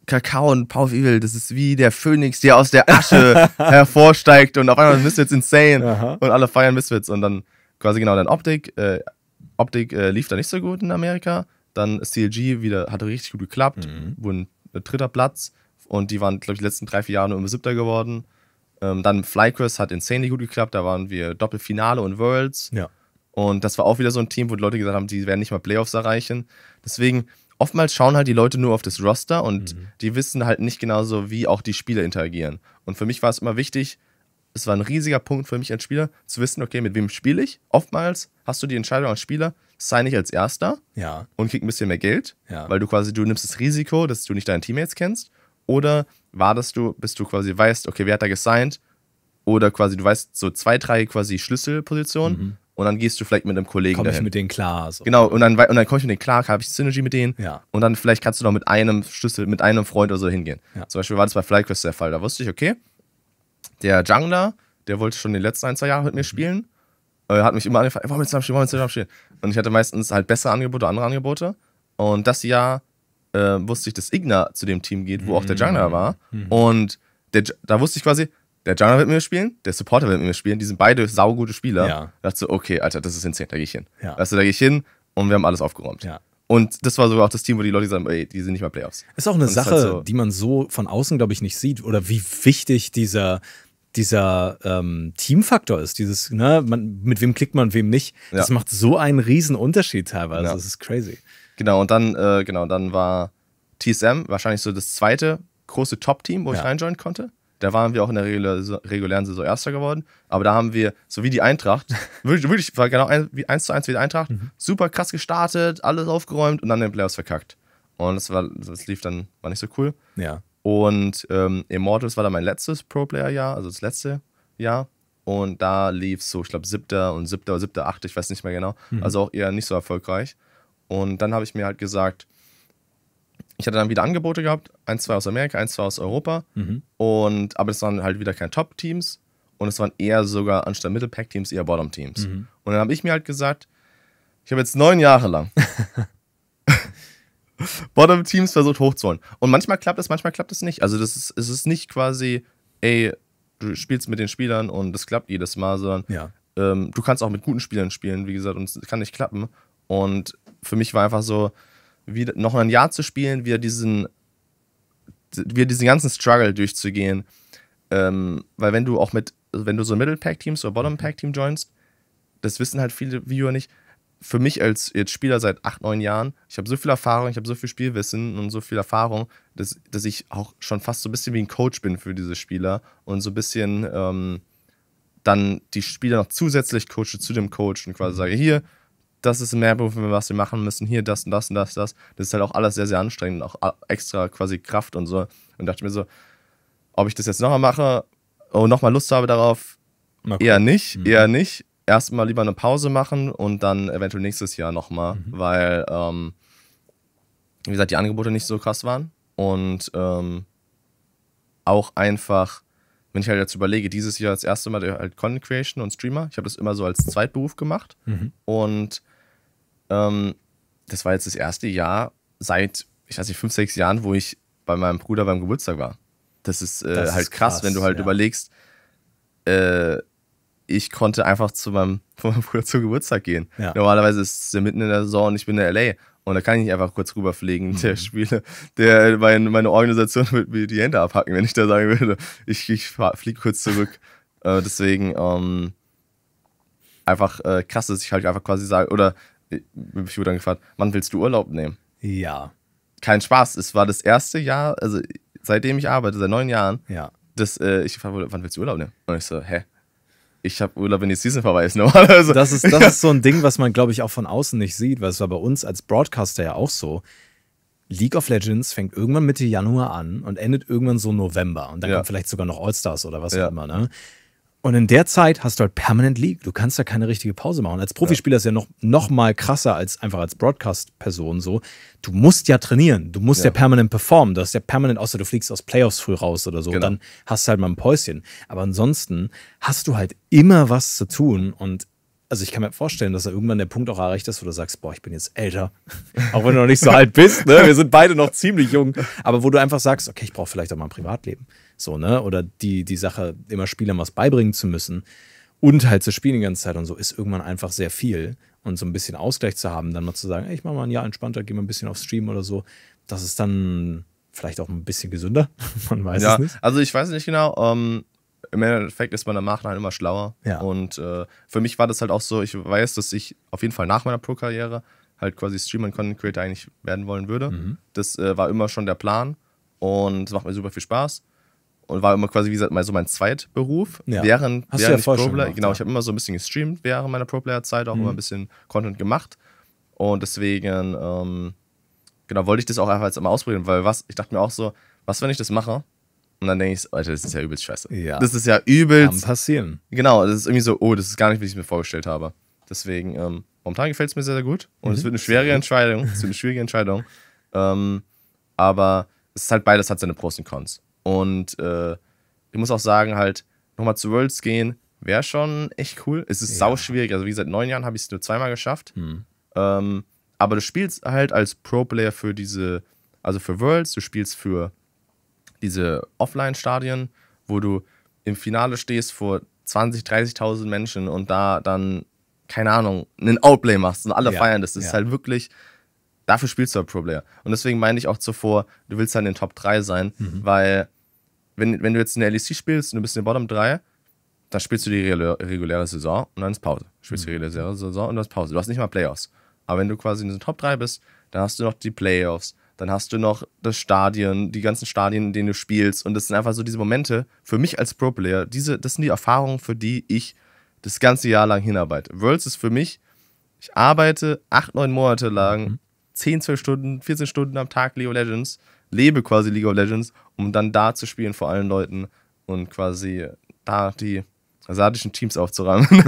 Kakao und Puff Evil, das ist wie der Phönix, der aus der Asche [laughs] hervorsteigt und auf einmal Misfits insane Aha. und alle feiern Misfits und dann quasi genau dann Optik. Äh, Optik äh, lief da nicht so gut in Amerika. Dann CLG wieder, hatte richtig gut geklappt, mhm. wurden dritter Platz und die waren, glaube ich, die letzten drei, vier Jahre nur immer siebter geworden. Ähm, dann FlyQuest hat insanely gut geklappt, da waren wir Doppelfinale und Worlds. Ja. Und das war auch wieder so ein Team, wo die Leute gesagt haben, die werden nicht mal Playoffs erreichen. Deswegen, oftmals schauen halt die Leute nur auf das Roster und mhm. die wissen halt nicht genauso, wie auch die Spieler interagieren. Und für mich war es immer wichtig, es war ein riesiger Punkt für mich als Spieler, zu wissen, okay, mit wem spiele ich? Oftmals hast du die Entscheidung als Spieler, sign ich als Erster ja. und krieg ein bisschen mehr Geld, ja. weil du quasi, du nimmst das Risiko, dass du nicht deine Teammates kennst. Oder wartest du, bis du quasi weißt, okay, wer hat da gesigned? Oder quasi, du weißt so zwei, drei quasi Schlüsselpositionen mhm. und dann gehst du vielleicht mit einem Kollegen. Komm ich mit denen klar. So. Genau, und dann, und dann komme ich mit denen klar, habe ich Synergy mit denen. Ja. Und dann vielleicht kannst du noch mit einem Schlüssel, mit einem Freund oder so hingehen. Zum Beispiel war das bei FlyQuest der Fall. Da wusste ich, okay, der Jungler, der wollte schon den letzten ein, zwei Jahre mit mir spielen. Er äh, hat mich immer angefragt, wollen wir zusammen spielen, wollen wir zusammen spielen. Und ich hatte meistens halt bessere Angebote, andere Angebote. Und das Jahr äh, wusste ich, dass Igna zu dem Team geht, wo auch der Jungler mhm. war. Mhm. Und der, da wusste ich quasi, der Jungler wird mit mir spielen, der Supporter wird mit mir spielen. Die sind beide saugute Spieler. Ja. Da dachte ich so, okay, Alter, das ist insane, da gehe ich hin. Ja. Weißt du, da gehe ich hin und wir haben alles aufgeräumt. Ja. Und das war sogar auch das Team, wo die Leute sagen, ey, die sind nicht mal Playoffs. Ist auch eine halt Sache, halt so die man so von außen, glaube ich, nicht sieht. Oder wie wichtig dieser, dieser ähm, Teamfaktor ist, dieses, ne, man, mit wem klickt man, wem nicht, ja. das macht so einen riesen Unterschied teilweise. Ja. Das ist crazy. Genau, und dann, äh, genau, dann war TSM wahrscheinlich so das zweite große Top-Team, wo ja. ich reinjoinen konnte. Da waren wir auch in der regulären Saison Erster geworden. Aber da haben wir, so wie die Eintracht, [laughs] wirklich, wirklich war genau ein, wie eins zu eins wie die Eintracht, mhm. super krass gestartet, alles aufgeräumt und dann den Playoffs verkackt. Und das, war, das lief dann, war nicht so cool. Ja. Und ähm, Immortals war dann mein letztes Pro-Player-Jahr, also das letzte Jahr. Und da lief es so, ich glaube, siebter und siebter oder siebter, achter, ich weiß nicht mehr genau. Mhm. Also auch eher nicht so erfolgreich. Und dann habe ich mir halt gesagt, ich hatte dann wieder Angebote gehabt, ein, zwei aus Amerika, ein, zwei aus Europa. Mhm. Und, aber es waren halt wieder keine Top-Teams. Und es waren eher sogar anstatt Mittelpack-Teams eher Bottom-Teams. Mhm. Und dann habe ich mir halt gesagt, ich habe jetzt neun Jahre lang [laughs] Bottom-Teams versucht hochzuholen. Und manchmal klappt es, manchmal klappt es nicht. Also das ist, es ist nicht quasi, ey, du spielst mit den Spielern und das klappt jedes Mal, sondern ja. ähm, du kannst auch mit guten Spielern spielen, wie gesagt, und es kann nicht klappen. Und für mich war einfach so, wieder, noch ein Jahr zu spielen, wieder diesen, wieder diesen ganzen Struggle durchzugehen. Ähm, weil wenn du auch mit, wenn du so Middle-Pack-Teams oder Bottom-Pack-Team joinst, das wissen halt viele Viewer nicht, für mich als jetzt Spieler seit acht, neun Jahren, ich habe so viel Erfahrung, ich habe so viel Spielwissen und so viel Erfahrung, dass, dass ich auch schon fast so ein bisschen wie ein Coach bin für diese Spieler und so ein bisschen ähm, dann die Spieler noch zusätzlich coache zu dem Coach und quasi mhm. sage, hier, das ist ein Mehrberuf, was wir machen müssen, hier das und das und das das. Das ist halt auch alles sehr, sehr anstrengend und auch äh, extra quasi Kraft und so. Und dachte mir so, ob ich das jetzt nochmal mache und oh, nochmal Lust habe darauf, Eher nicht, mhm. eher nicht erstmal lieber eine Pause machen und dann eventuell nächstes Jahr nochmal, mhm. weil, ähm, wie gesagt, die Angebote nicht so krass waren und ähm, auch einfach, wenn ich halt jetzt überlege, dieses Jahr als erste Mal halt Content Creation und Streamer. Ich habe das immer so als Zweitberuf gemacht mhm. und ähm, das war jetzt das erste Jahr seit, ich weiß nicht, fünf, sechs Jahren, wo ich bei meinem Bruder beim Geburtstag war. Das ist, äh, das halt ist krass, krass, wenn du halt ja. überlegst, äh, ich konnte einfach zu meinem, von [laughs] meinem Bruder zum Geburtstag gehen. Ja. Normalerweise ist es ja mitten in der Saison und ich bin in LA. Und da kann ich nicht einfach kurz rüberfliegen, mhm. der Spiele. Der, mein, meine Organisation wird mir die Hände abhacken, wenn ich da sagen würde, ich, ich fliege kurz zurück. [laughs] äh, deswegen ähm, einfach äh, krass, dass ich halt einfach quasi sage, oder ich wurde dann gefragt, wann willst du Urlaub nehmen? Ja. Kein Spaß, es war das erste Jahr, also seitdem ich arbeite, seit neun Jahren, ja. dass äh, ich gefragt wurde, wann willst du Urlaub nehmen? Und ich so, hä? ich habe Urlaub, wenn die Season vorbei ist. [laughs] Also, das ist, das ja. ist so ein Ding, was man, glaube ich, auch von außen nicht sieht, weil es war bei uns als Broadcaster ja auch so. League of Legends fängt irgendwann Mitte Januar an und endet irgendwann so November. Und dann ja. kommt vielleicht sogar noch All-Stars oder was ja. auch immer. Ne? Und in der Zeit hast du halt permanent League. Du kannst da keine richtige Pause machen. Als Profispieler ist ja noch, noch mal krasser als einfach als Broadcast-Person so. Du musst ja trainieren. Du musst ja. ja. permanent performen. Du hast ja permanent, außer du fliegst aus Playoffs früh raus oder so. Genau. Dann hast du halt mal ein Päuschen. Aber ansonsten hast du halt immer was zu tun. Und also ich kann mir vorstellen, dass da irgendwann der Punkt auch erreicht ist, wo du sagst, boah, ich bin jetzt älter. [laughs] auch wenn du noch nicht so alt bist, ne? Wir sind beide noch ziemlich jung. Aber wo du einfach sagst, okay, ich brauche vielleicht auch mal ein Privatleben. So, ne? Oder die, die Sache, immer Spielern was beibringen zu müssen und halt zu spielen die ganze Zeit und so, ist irgendwann einfach sehr viel. Und so ein bisschen Ausgleich zu haben, dann mal zu sagen, ey, ich mache mal ein Jahr entspannter, gehe mal ein bisschen auf Stream oder so, das ist dann vielleicht auch ein bisschen gesünder. [laughs] Man weiß ja, es nicht. Also ich weiß nicht genau. Ähm, im Endeffekt ist man danach Nachhinein immer schlauer. Ja. Und äh, für mich war das halt auch so, ich weiß, dass ich auf jeden Fall nach meiner Pro-Karriere halt quasi Streamer und Content Creator eigentlich werden wollen würde. Mhm. Das äh, war immer schon der Plan und es macht mir super viel Spaß. Und war immer quasi, wie gesagt, mal so mein Zweitberuf. Ja. Während, Hast während du ja ich Pro gemacht, Genau, ja. ich habe immer so ein bisschen gestreamt während meiner Pro-Player-Zeit, auch mhm. immer ein bisschen Content gemacht. Und deswegen, ähm, genau, wollte ich das auch einfach jetzt immer ausprobieren, weil was, ich dachte mir auch so, was, wenn ich das mache und dann denke ich, Alter, das ist ja übelst scheiße. Ja. Das ist ja übelst. Kann passieren. Genau, das ist irgendwie so, oh, das ist gar nicht, wie ich es mir vorgestellt habe. Deswegen, ähm, momentan gefällt es mir sehr, sehr gut. Und mhm. es wird eine schwere Entscheidung. es wird eine schwierige Entscheidung. [laughs] Ähm, aber es ist halt beides hat seine Pros und Cons. Und äh, ich muss auch sagen, halt, nochmal zu Worlds gehen, wäre schon echt cool. Es ist ja. sau schwierig. Also, wie gesagt, neun Jahren habe ich es nur zweimal geschafft. Mhm. Ähm, aber du spielst halt als Pro-Player für diese, also für Worlds, du spielst für diese Offline-Stadien, wo du im Finale stehst vor 20, 30.000 Menschen und da dann, keine Ahnung, einen Outplay machst und alle ja. feiern das. Das ja. ist halt wirklich, dafür spielst du ein halt Pro-Player. Und deswegen meine ich auch zuvor, du willst dann halt in den Top 3 sein, mhm. weil wenn, wenn du jetzt in der LEC spielst und du bist in der Bottom 3, dann spielst du die reguläre Saison und dann ist Pause. Spielst mhm. die reguläre Saison und dann ist Pause. Du hast nicht mal Playoffs. Aber wenn du quasi in den Top 3 bist, dann hast du noch die Playoffs, dann hast du noch das Stadion, die ganzen Stadien, in denen du spielst. Und das sind einfach so diese Momente für mich als Pro-Player. Diese, das sind die Erfahrungen, für die ich das ganze Jahr lang hinarbeite. Worlds ist für mich, ich arbeite acht, neun Monate lang, mhm. 10, 12 Stunden, 14 Stunden am Tag League of Legends, lebe quasi League of Legends, um dann da zu spielen vor allen Leuten und quasi da die asiatischen Teams aufzuräumen. [laughs] [laughs]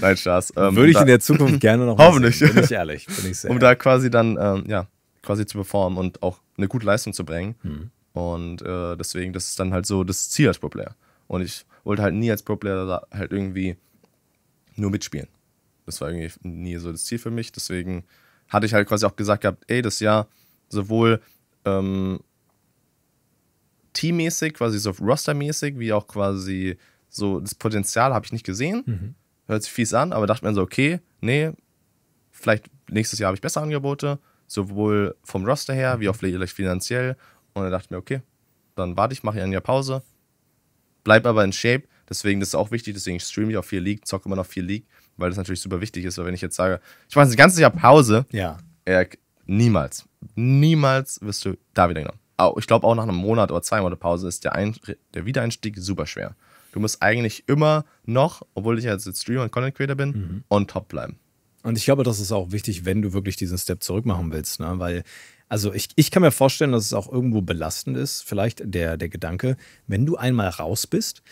Nein, Spaß. Ähm, Würde ich in der Zukunft gerne noch [laughs] Hoffentlich. Sehen, bin ich ehrlich. Bin ich sehr um da quasi dann, ähm, ja, quasi zu performen und auch eine gute Leistung zu bringen. Mhm. Und äh, deswegen, das ist dann halt so das Ziel als Pro-Player. Und ich wollte halt nie als Pro-Player halt irgendwie nur mitspielen. Das war irgendwie nie so das Ziel für mich. Deswegen hatte ich halt quasi auch gesagt gehabt, ey, das Jahr sowohl ähm, teammäßig, quasi so rostermäßig, wie auch quasi so das Potenzial habe ich nicht gesehen. Mhm. Hört sich fies an, aber dachte mir so, okay, nee, vielleicht nächstes Jahr habe ich bessere Angebote sowohl vom Roster her, wie auch mhm. vielleicht finanziell. Und dann dachte ich mir, okay, dann warte ich, mache ich ein Jahr Pause, bleib aber in Shape. Deswegen das ist auch wichtig, deswegen streame ich auch viel League, zocke immer noch viel League, weil das natürlich super wichtig ist. Weil wenn ich jetzt sage, ich mache das ganze Jahr Pause, ja. Äh, niemals, niemals wirst du da wieder genommen. Ich glaube auch nach einem Monat oder zwei Monate Pause ist der, ein der Wiedereinstieg super schwer. Du musst eigentlich immer noch, obwohl ich jetzt Streamer und Content Creator bin, mhm. on top bleiben. Und ich glaube, das ist auch wichtig, wenn du wirklich diesen Step zurück machen willst, ne? weil also ich, ich kann mir vorstellen, dass es auch irgendwo belastend ist, vielleicht der, der Gedanke, wenn du einmal raus bist,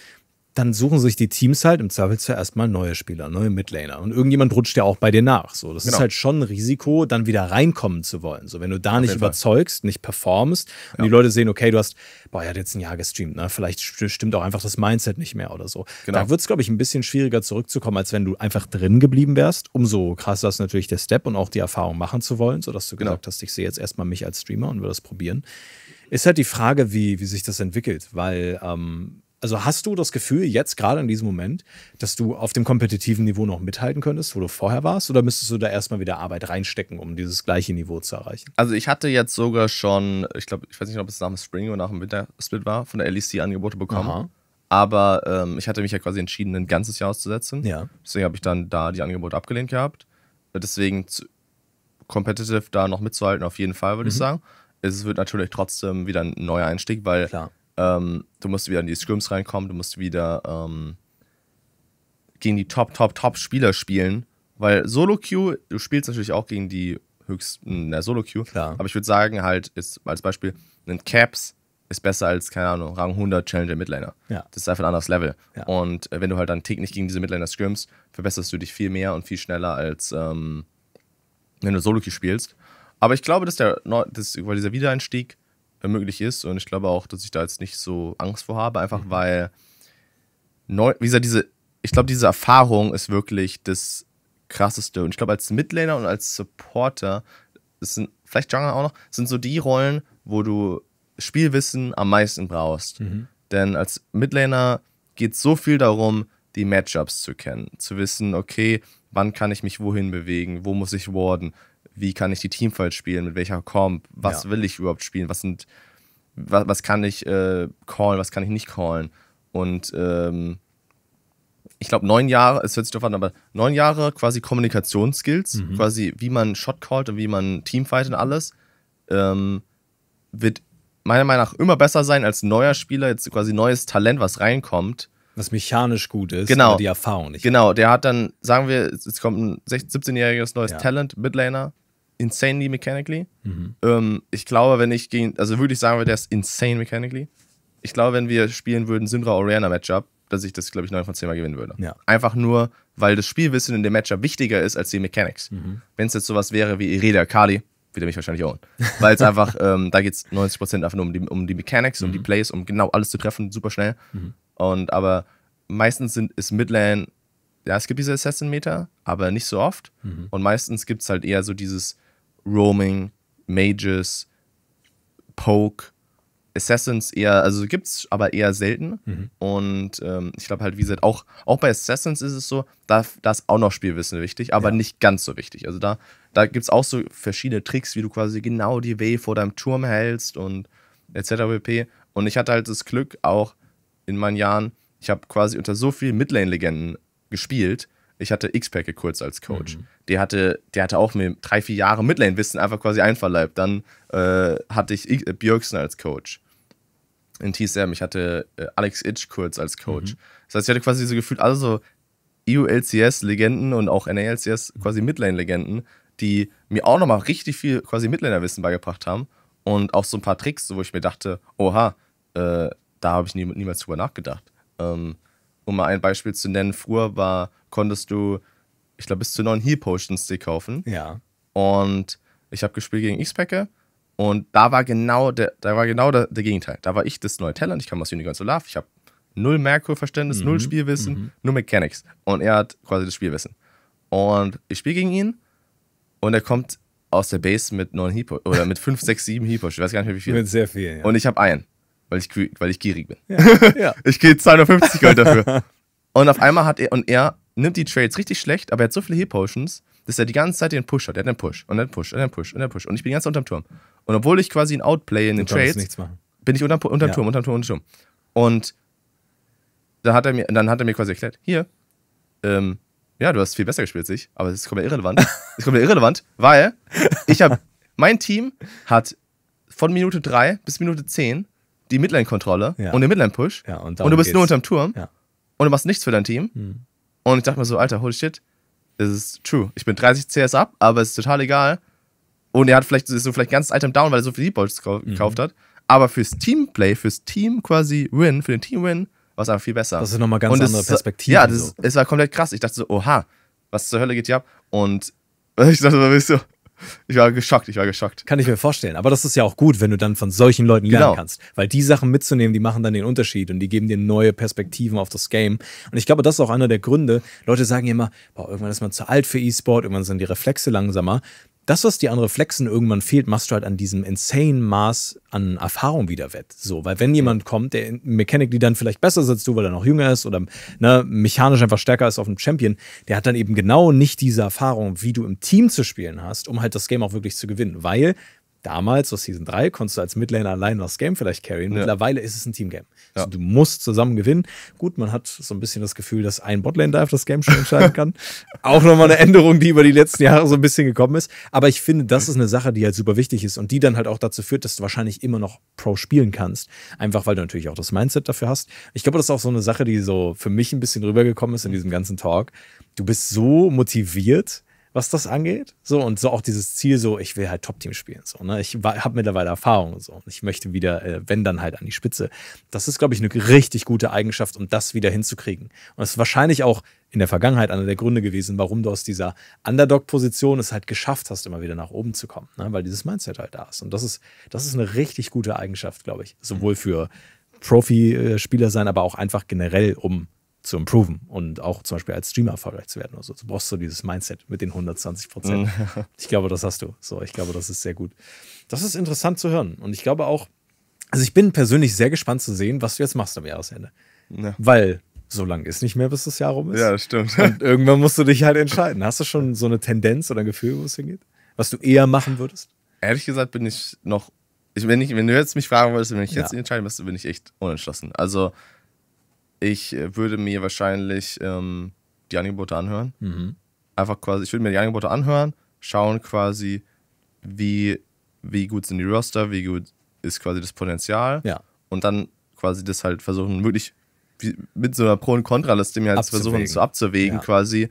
dann suchen sich die Teams halt im Zweifelsfall erstmal neue Spieler, neue Midlaner. Und irgendjemand rutscht ja auch bei dir nach. So, das genau. ist halt schon ein Risiko, dann wieder reinkommen zu wollen. So, wenn du da Auf nicht überzeugst, Fall. nicht performst ja. und die Leute sehen, okay, du hast, boah, er hat jetzt ein Jahr gestreamt, ne? Vielleicht stimmt auch einfach das Mindset nicht mehr oder so. Genau. Da wird es, glaube ich, ein bisschen schwieriger zurückzukommen, als wenn du einfach drin geblieben wärst. Umso krasser ist natürlich der Step und auch die Erfahrung machen zu wollen, sodass du genau. gesagt hast, ich sehe jetzt erstmal mich als Streamer und will das probieren. Ist halt die Frage, wie, wie sich das entwickelt, weil ähm, also hast du das Gefühl jetzt gerade in diesem Moment, dass du auf dem kompetitiven Niveau noch mithalten könntest, wo du vorher warst? Oder müsstest du da erstmal wieder Arbeit reinstecken, um dieses gleiche Niveau zu erreichen? Also ich hatte jetzt sogar schon, ich glaube, ich weiß nicht, ob es nach dem Spring oder nach dem Wintersplit war, von der LEC Angebote bekommen. Aha. Aber ähm, ich hatte mich ja quasi entschieden, ein ganzes Jahr auszusetzen. Ja. Deswegen habe ich dann da die Angebote abgelehnt gehabt. Deswegen competitive da noch mitzuhalten, auf jeden Fall, würde mhm. ich sagen. Es wird natürlich trotzdem wieder ein neuer Einstieg, weil Klar ähm, du musst wieder in die Scrims reinkommen, du musst wieder ähm, gegen die Top, Top, Top-Spieler spielen. Weil Solo-Queue, du spielst natürlich auch gegen die höchsten, in der Solo-Queue. Aber ich würde sagen, halt, ist als Beispiel, ein Caps ist besser als, keine Ahnung, Rang 100 Challenger Midlaner. Ja. Das ist einfach ein anderes Level. Ja. Und äh, wenn du halt dann täglich gegen diese Midlaner scrims, verbesserst du dich viel mehr und viel schneller als ähm, wenn du Solo-Queue spielst. Aber ich glaube, dass der, dass, weil dieser Wiedereinstieg möglich ist. Und ich glaube auch, dass ich da jetzt nicht so Angst vor habe, einfach mhm. weil, neu, wie gesagt, diese, ich glaube, diese Erfahrung ist wirklich das Krasseste. Und ich glaube, als Midlaner und als Supporter, es sind vielleicht Jungler auch noch, sind so die Rollen, wo du Spielwissen am meisten brauchst. Mhm. Denn als Midlaner geht es so viel darum, die Matchups zu kennen, zu wissen, okay, wann kann ich mich wohin bewegen, wo muss ich warden, wie kann ich die Teamfight spielen, mit welcher Comp, was ja. will ich überhaupt spielen, was sind, was, was kann ich äh, callen, was kann ich nicht callen. Und ähm, ich glaube, neun Jahre, es hört sich doof an, aber neun Jahre quasi Kommunikationsskills, mhm. quasi wie man Shot callt und wie man Teamfight und alles, ähm, wird meiner Meinung nach immer besser sein als neuer Spieler, jetzt quasi neues Talent, was reinkommt. Was mechanisch gut ist, genau. die Erfahrung nicht. Genau, der hat dann, sagen wir, jetzt kommt ein 17-jähriges neues ja. Talent, Midlaner, insanely mechanically. Mhm. Ähm, ich glaube, wenn ich gegen, also würde ich sagen, der ist insane mechanically. Ich glaube, wenn wir spielen würden Syndra Oriana Matchup, dass ich das, glaube ich, 9 von 10 Mal gewinnen würde. Ja. Einfach nur, weil das Spielwissen in dem Matchup wichtiger ist als die Mechanics. Mhm. Wenn es jetzt sowas wäre wie Ireda Kali, würde mich wahrscheinlich own. Weil es [laughs] einfach, ähm, da geht es 90% einfach nur um die, um die Mechanics, mhm. um die mhm. Plays, um genau alles zu treffen, super schnell. Mhm. Und aber meistens sind, ist Midlane, ja, es gibt diese Assassin-Meter, aber nicht so oft. Mhm. Und meistens gibt es halt eher so dieses, Roaming, Mages, Poke, Assassins eher, also gibt es aber eher selten. Mhm. Und ähm, ich glaube halt, wie gesagt, auch, auch bei Assassins ist es so, da, da ist auch noch Spielwissen wichtig, aber ja. nicht ganz so wichtig. Also da, da gibt es auch so verschiedene Tricks, wie du quasi genau die Way vor deinem Turm hältst und etc. pp. Und ich hatte halt das Glück, auch in meinen Jahren, ich habe quasi unter so vielen Midlane-Legenden gespielt, ich hatte X-Pack kurz als Coach. Mhm. Der, hatte, der hatte auch mir drei, vier Jahre Midlane-Wissen einfach quasi einverleibt. Dann äh, hatte ich I äh, Björksen als Coach in TSM. Ich hatte äh, Alex Itch kurz als Coach. Mhm. Das heißt, ich hatte quasi so gefühlt alle so eu lcs legenden und auch NALCS quasi Midlane-Legenden, die mir auch nochmal richtig viel quasi Midlaner-Wissen beigebracht haben und auch so ein paar Tricks, wo ich mir dachte, oha, äh, da habe ich nie, niemals drüber nachgedacht. Ähm, um mal ein Beispiel zu nennen, früher war, konntest du, ich glaube, bis zu neun Heal Potions dir kaufen. Ja. Und ich habe gespielt gegen X-Packer und da war genau der, da war genau der, der, Gegenteil. Da war ich das neue Talent, ich kam aus Unicorn Love, ich habe null Merkur-Verständnis, mhm. null Spielwissen, mhm. nur Mechanics. Und er hat quasi das Spielwissen. Und ich spiele gegen ihn und er kommt aus der Base mit neun Heal oder mit fünf, sechs, sieben Heal Potions, Ich weiß gar nicht mehr wie viel. Mit sehr viel. Ja. Und ich habe einen weil ich, weil ich gierig bin. Ja, ja. [laughs] ich gehe 250 Gold dafür. und auf einmal hat er, und er nimmt die Trades richtig schlecht, aber er hat so viele Heal Potions, dass er die ganze Zeit den Push hat. Er hat einen Push und einen Push und einen Push und einen Push. Und ich bin ganz unterm Turm. Und obwohl ich quasi ein Outplay in den Trades, bin ich unterm, unterm ja. Turm, unterm Turm, unterm Turm. Und dann hat er mir, dann hat er mir quasi erklärt, hier, ähm, ja, du hast viel besser gespielt als ich, aber es ist komplett irrelevant. [laughs] Es ist komplett irrelevant, weil ich habe, mein Team hat von Minute 3 bis Minute 10 die Midline-Kontrolle ja. und den Midline-Push ja, und, und, du bist geht's. nur unterm Turm ja. und du machst nichts für dein Team. Mhm. Und ich dachte mir so, Alter, holy shit, das ist true. Ich bin 30 CS ab, aber es ist total egal. Und er hat vielleicht, ist so vielleicht ein ganzes Item down, weil er so viele Deep-Balls mhm. gekauft mhm. hat. Aber fürs Teamplay, fürs Team quasi Win, für den Team-Win, war es einfach viel besser. Das ist nochmal ganz und andere Perspektive. Ja, das, so. es war komplett krass. Ich dachte so, oha, was zur Hölle geht hier ab? Und [laughs] ich dachte so, ich war geschockt, ich war geschockt. Kann ich mir vorstellen. Aber das ist ja auch gut, wenn du dann von solchen Leuten lernen genau. kannst. Weil die Sachen mitzunehmen, die machen dann den Unterschied und die geben dir neue Perspektiven auf das Game. Und ich glaube, das ist auch einer der Gründe. Leute sagen immer, boah, irgendwann ist man zu alt für E-Sport, irgendwann sind die Reflexe langsamer das, was dir an Reflexen irgendwann fehlt, machst du halt an diesem insane Maß an Erfahrung wieder wett. So, weil wenn jemand kommt, der in Mechanik, die dann vielleicht besser sitzt, du, weil er noch jünger ist oder ne, mechanisch einfach stärker ist auf dem Champion, der hat dann eben genau nicht diese Erfahrung, wie du im Team zu spielen hast, um halt das Game auch wirklich zu gewinnen. Weil damals aus Season 3 konntest du als Midlaner allein das Game vielleicht carryen. Mittlerweile ja. ist es ein Teamgame. Also ja. du musst zusammen gewinnen. Gut, man hat so ein bisschen das Gefühl, dass ein Botlane-Dive das Game schon entscheiden kann. [laughs] Auch nochmal eine Änderung, die über die letzten Jahre so ein bisschen gekommen ist. Aber ich finde, das ist eine Sache, die halt super wichtig ist und die dann halt auch dazu führt, dass du wahrscheinlich immer noch Pro spielen kannst. Einfach weil du natürlich auch das Mindset dafür hast. Ich glaube, das ist auch so eine Sache, die so für mich ein bisschen rübergekommen ist in diesem ganzen Talk. Du bist so motiviert, was das angeht. So und so auch dieses Ziel, so ich will halt Top-Team spielen. So, ne? Ich habe mittlerweile Erfahrung und so. Und ich möchte wieder, äh, wenn dann halt an die Spitze. Das ist, glaube ich, eine richtig gute Eigenschaft, um das wieder hinzukriegen. Und das ist wahrscheinlich auch in der Vergangenheit einer der Gründe gewesen, warum du aus dieser Underdog-Position es halt geschafft hast, immer wieder nach oben zu kommen. Ne? Weil dieses Mindset halt da ist. Und das ist, das ist eine richtig gute Eigenschaft, glaube ich. Sowohl für Profi-Spieler äh, sein, aber auch einfach generell, um zu improven und auch zum Beispiel als Streamer erfolgreich zu werden. oder so. du brauchst so dieses Mindset mit den 120 Prozent. Mhm. [laughs] ich glaube, das hast du. So, ich glaube, das ist sehr gut. Das ist interessant zu hören. Und ich glaube auch, also ich bin persönlich sehr gespannt zu sehen, was du jetzt machst am Jahresende. Ja. Weil so lange ist nicht mehr, bis das Jahr rum ist. Ja, stimmt. Und irgendwann musst du dich halt entscheiden. Hast du schon so eine Tendenz oder ein Gefühl, wo es hingeht? Was du eher machen würdest? Ehrlich gesagt bin ich noch, ich, wenn, ich, wenn du jetzt mich fragen würdest, wenn ich jetzt ja. entscheiden müsste, bin ich echt unentschlossen. Also ich äh, würde mir wahrscheinlich ähm, die Angebote anhören. Mhm. Einfach quasi, ich würde mir die Angebote anhören, schauen quasi, wie, wie gut sind die Roster, wie gut ist quasi das Potenzial. Ja. Und dann quasi das halt versuchen, möglich mit so einer Pro- und contra Kontraliste mir halt versuchen zu abzuwägen, ja. quasi.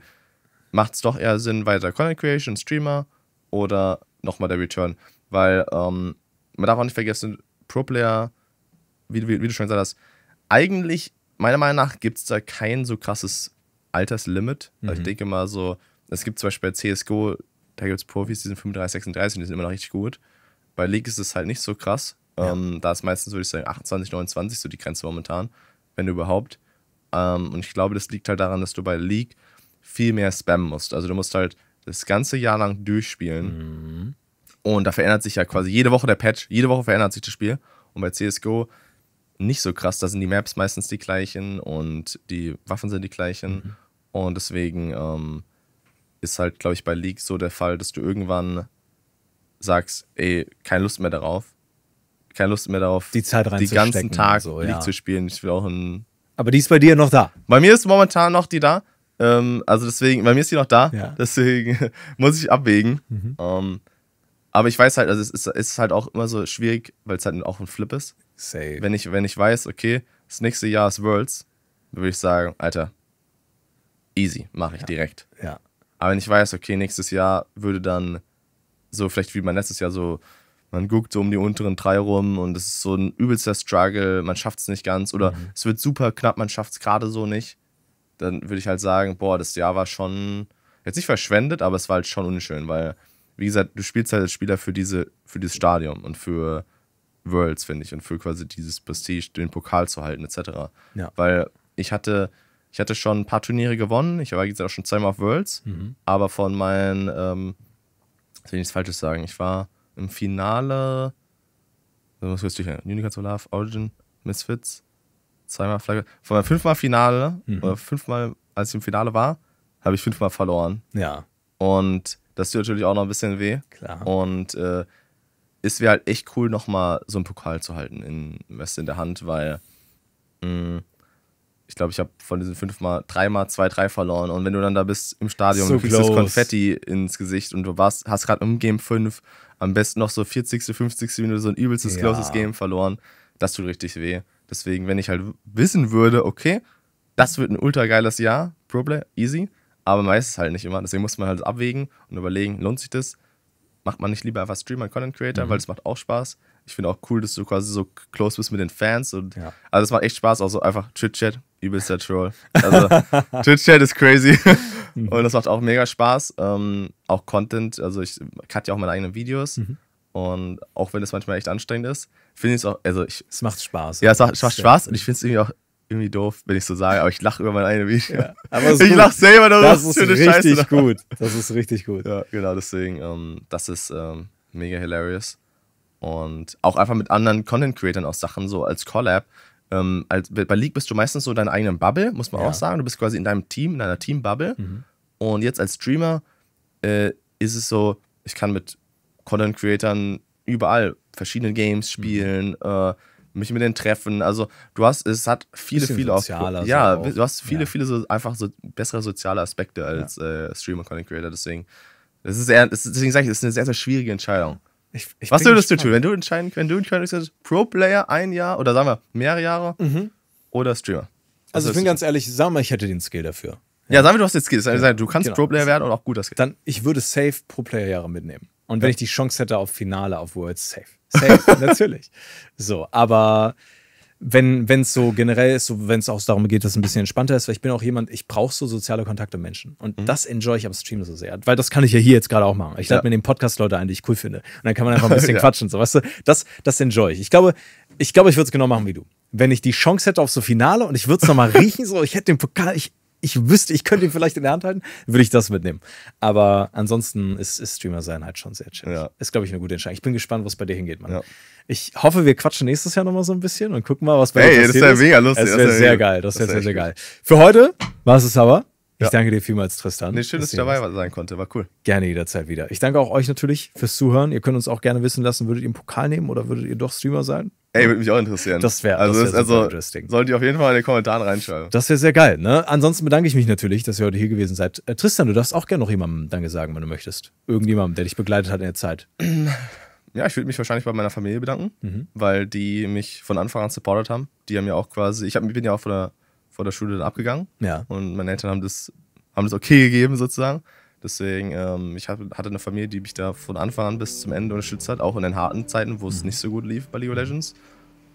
Macht es doch eher Sinn, weiter Content Creation, Streamer oder nochmal der Return. Weil ähm, man darf auch nicht vergessen, Pro Player, wie, wie, wie du schon gesagt hast, eigentlich meiner Meinung nach gibt es da kein so krasses Alterslimit. Also mhm. ich denke mal so, es gibt zum Beispiel bei CSGO, da gibt es Profis, die sind 35, 36 die sind immer noch richtig gut. Bei League ist es halt nicht so krass. Ja. Ähm, da ist meistens, würde ich sagen, 28, 29 so die Grenze momentan, wenn überhaupt. Ähm, und ich glaube, das liegt halt daran, dass du bei League viel mehr spammen musst. Also du musst halt das ganze Jahr lang durchspielen. Mhm. Und da verändert sich ja quasi jede Woche der Patch, jede Woche verändert sich das Spiel. Und bei CSGO nicht so krass. Da sind die Maps meistens die gleichen und die Waffen sind die gleichen. Mhm. Und deswegen ähm, ist halt, glaube ich, bei League so der Fall, dass du irgendwann sagst, ey, keine Lust mehr darauf. Keine Lust mehr darauf, die Zeit rein Die ganzen Tag so, League zu spielen. Ich will auch ein. Aber die ist bei dir noch da. Bei mir ist momentan noch die da. Ähm, also deswegen, bei mir ist die noch da. Ja. [laughs] Deswegen [laughs] muss ich abwägen. Mhm. Ähm, aber ich weiß halt, also es ist, ist halt auch immer so schwierig, weil es halt auch ein Flip ist. Safe. Wenn ich, wenn ich weiß, okay, das nächste Jahr ist Worlds, würde ich sagen, Alter, easy, mache ich ja. direkt. Ja. Aber wenn ich weiß, okay, nächstes Jahr würde dann so vielleicht wie mein letztes Jahr so, man guckt so um die unteren drei rum und es ist so ein übelster Struggle, man schafft es nicht ganz oder mhm. es wird super knapp, man schafft es gerade so nicht, dann würde ich halt sagen, boah, das Jahr war schon, jetzt nicht verschwendet, aber es war halt schon unschön, weil, wie gesagt, du spielst halt als Spieler für, diese, für dieses Stadium und für Worlds, finde ich, und für quasi dieses Prestige, den Pokal zu halten, etc. Ja. Weil ich hatte, ich hatte schon ein paar Turniere gewonnen, ich war jetzt auch schon zweimal auf Worlds, mhm. aber von meinen, ähm, will nichts Falsches sagen, ich war im Finale, was willst du of Love, Origin, Misfits, zweimal Flagge, von meinem fünfmal Finale, mhm. oder fünfmal, als ich im Finale war, habe ich fünfmal verloren. Ja. Und das tut natürlich auch noch ein bisschen weh. Klar. Und äh, es wäre halt echt cool, nochmal so einen Pokal zu halten in in der Hand, weil mm, ich glaube, ich habe von diesen fünfmal dreimal zwei, drei verloren. Und wenn du dann da bist im Stadion so du kriegst close. das Konfetti ins Gesicht und du warst, hast gerade im Game 5 am besten noch so 40., 50. Minute so ein übelstes, ja. closes Game verloren, das tut richtig weh. Deswegen, wenn ich halt wissen würde, okay, das wird ein ultra geiles Jahr, Problem, easy. Aber meistens halt nicht immer. Deswegen muss man halt abwägen und überlegen, lohnt sich das? macht man nicht lieber einfach Streamer und Content Creator, mhm. weil es macht auch Spaß. Ich finde auch cool, dass du quasi so close bist mit den Fans. Und ja. Also es macht echt Spaß, auch so einfach Twitch-Chat, übelster Troll. Also Twitch-Chat [laughs] ist crazy. Mhm. Und das macht auch mega Spaß. Ähm, auch Content, also ich cut ja auch meine eigenen Videos. Mhm. Und auch wenn es manchmal echt anstrengend ist, finde ich es auch, also ich. Es macht Spaß. Ja, es macht, es macht Spaß und ich finde es irgendwie auch irgendwie doof, wenn ich so sage, aber ich lache über mein eigenes Video. Ja, aber [laughs] ich lache selber darüber. Das, das ist richtig Scheiße gut. Das ist richtig gut. Ja, genau, deswegen, ähm, das ist ähm, mega hilarious. Und auch einfach mit anderen Content-Creatern aus Sachen, so als Collab. Ähm, als, bei League bist du meistens so in deiner eigenen Bubble, muss man ja. auch sagen. Du bist quasi in deinem Team, in deiner Team-Bubble. Mhm. Und jetzt als Streamer äh, ist es so, ich kann mit Content-Creatern überall verschiedene Games mhm. spielen, mhm. äh, mich mit denen treffen. Also du hast, es hat viele, viele auch, ja, auch. du hast viele, ja. viele so einfach so bessere soziale Aspekte als ja. äh, Streamer, Content Creator. Deswegen, das ist eher, deswegen sage ich, das ist eine sehr, sehr schwierige Entscheidung. Ich, ich Was würdest du tun, wenn du entscheiden wenn du entscheiden könntest, Pro-Player ein Jahr oder sagen wir mehrere Jahre mhm. oder Streamer? Was also ich bin ganz ehrlich, sag mal, ich hätte den Skill dafür. Ja, ja sag mal, du hast den Skill. Also, du kannst genau. Pro-Player werden und auch guter Skill. Dann, ich würde safe Pro-Player-Jahre mitnehmen. Und wenn ich die Chance hätte auf Finale, auf Worlds, safe. Safe, [laughs] natürlich. So, aber wenn es so generell ist, so, wenn es auch darum geht, dass es ein bisschen entspannter ist, weil ich bin auch jemand, ich brauche so soziale Kontakte mit Menschen. Und mhm. das enjoy ich am Stream so sehr. Weil das kann ich ja hier jetzt gerade auch machen. Ich lade mir den Podcast Leute ein, die ich cool finde. Und dann kann man einfach ein [laughs] bisschen ja. quatschen. So, weißt du, das, das enjoy ich. Ich glaube, ich, glaube, ich würde es genau machen wie du. Wenn ich die Chance hätte auf so Finale und ich würde es nochmal [laughs] riechen, so, ich hätte den Pokal, ich, ich wüsste, ich könnte ihn vielleicht in der Hand halten, würde ich das mitnehmen. Aber ansonsten ist, ist Streamer sein halt schon sehr chill. Ja. Ist, glaube ich, eine gute Entscheidung. Ich bin gespannt, was bei dir hingeht, Mann. Ja. Ich hoffe, wir quatschen nächstes Jahr nochmal so ein bisschen und gucken mal, was bei hey, dir passiert. Ey, das wäre mega lustig. Das wäre sehr geil. Das wäre sehr, sehr geil. Für heute war es es aber. Ich ja. danke dir vielmals, Tristan. Nee, schön, dass ich dabei sein konnte. War cool. Gerne jederzeit wieder. Ich danke auch euch natürlich fürs Zuhören. Ihr könnt uns auch gerne wissen lassen, würdet ihr einen Pokal nehmen oder würdet ihr doch Streamer sein? Ey, würde mich auch interessieren. Das wäre also, das wär also interesting. Sollt ihr auf jeden Fall in den Kommentaren reinschreiben. Das wäre sehr geil, ne? Ansonsten bedanke ich mich natürlich, dass ihr heute hier gewesen seid. Äh, Tristan, du darfst auch gerne noch jemandem Danke sagen, wenn du möchtest. Irgendjemandem, der dich begleitet hat in der Zeit. [clears throat] Ja, ich würde mich wahrscheinlich bei meiner Familie bedanken, mhm. weil die mich von Anfang an supportet haben. Die haben ja auch quasi, ich hab, bin ja auch vor der, von der Schule dann abgegangen. Ja. Und meine Eltern haben das, haben das okay gegeben sozusagen. Deswegen, ähm, ich hatte eine Familie, die mich da von Anfang an bis zum Ende unterstützt hat, auch in den harten Zeiten, wo es mhm. nicht so gut lief bei League of Legends.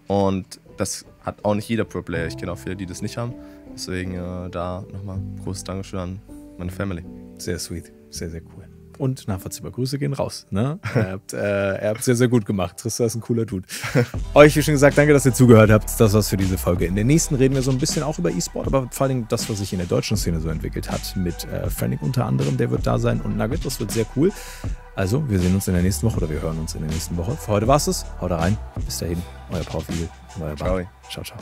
Und das hat auch nicht jeder Pro-Player. Ich kenne auch viele, die das nicht haben. Deswegen äh, da nochmal großes Dankeschön an meine Family. Sehr sweet, sehr, sehr cool und nachvollziehbar. Grüße gehen raus. Ne? Ihr habt äh, sehr, sehr gut gemacht. Tristan ist ein cooler Dude. [laughs] Euch, wie schon gesagt, danke, dass ihr zugehört habt. Das war's für diese Folge. In der nächsten reden wir so ein bisschen auch über E-Sport, aber vor allem das, was sich in der deutschen Szene so entwickelt hat. Mit äh, Frennick unter anderem, der wird da sein und Nugget. Das wird sehr cool. Also, wir sehen uns in der nächsten Woche oder wir hören uns in der nächsten Woche. Für heute war's es. Haut rein. Bis dahin. Euer Paul Fiegel euer Bart. Ciao, ciao.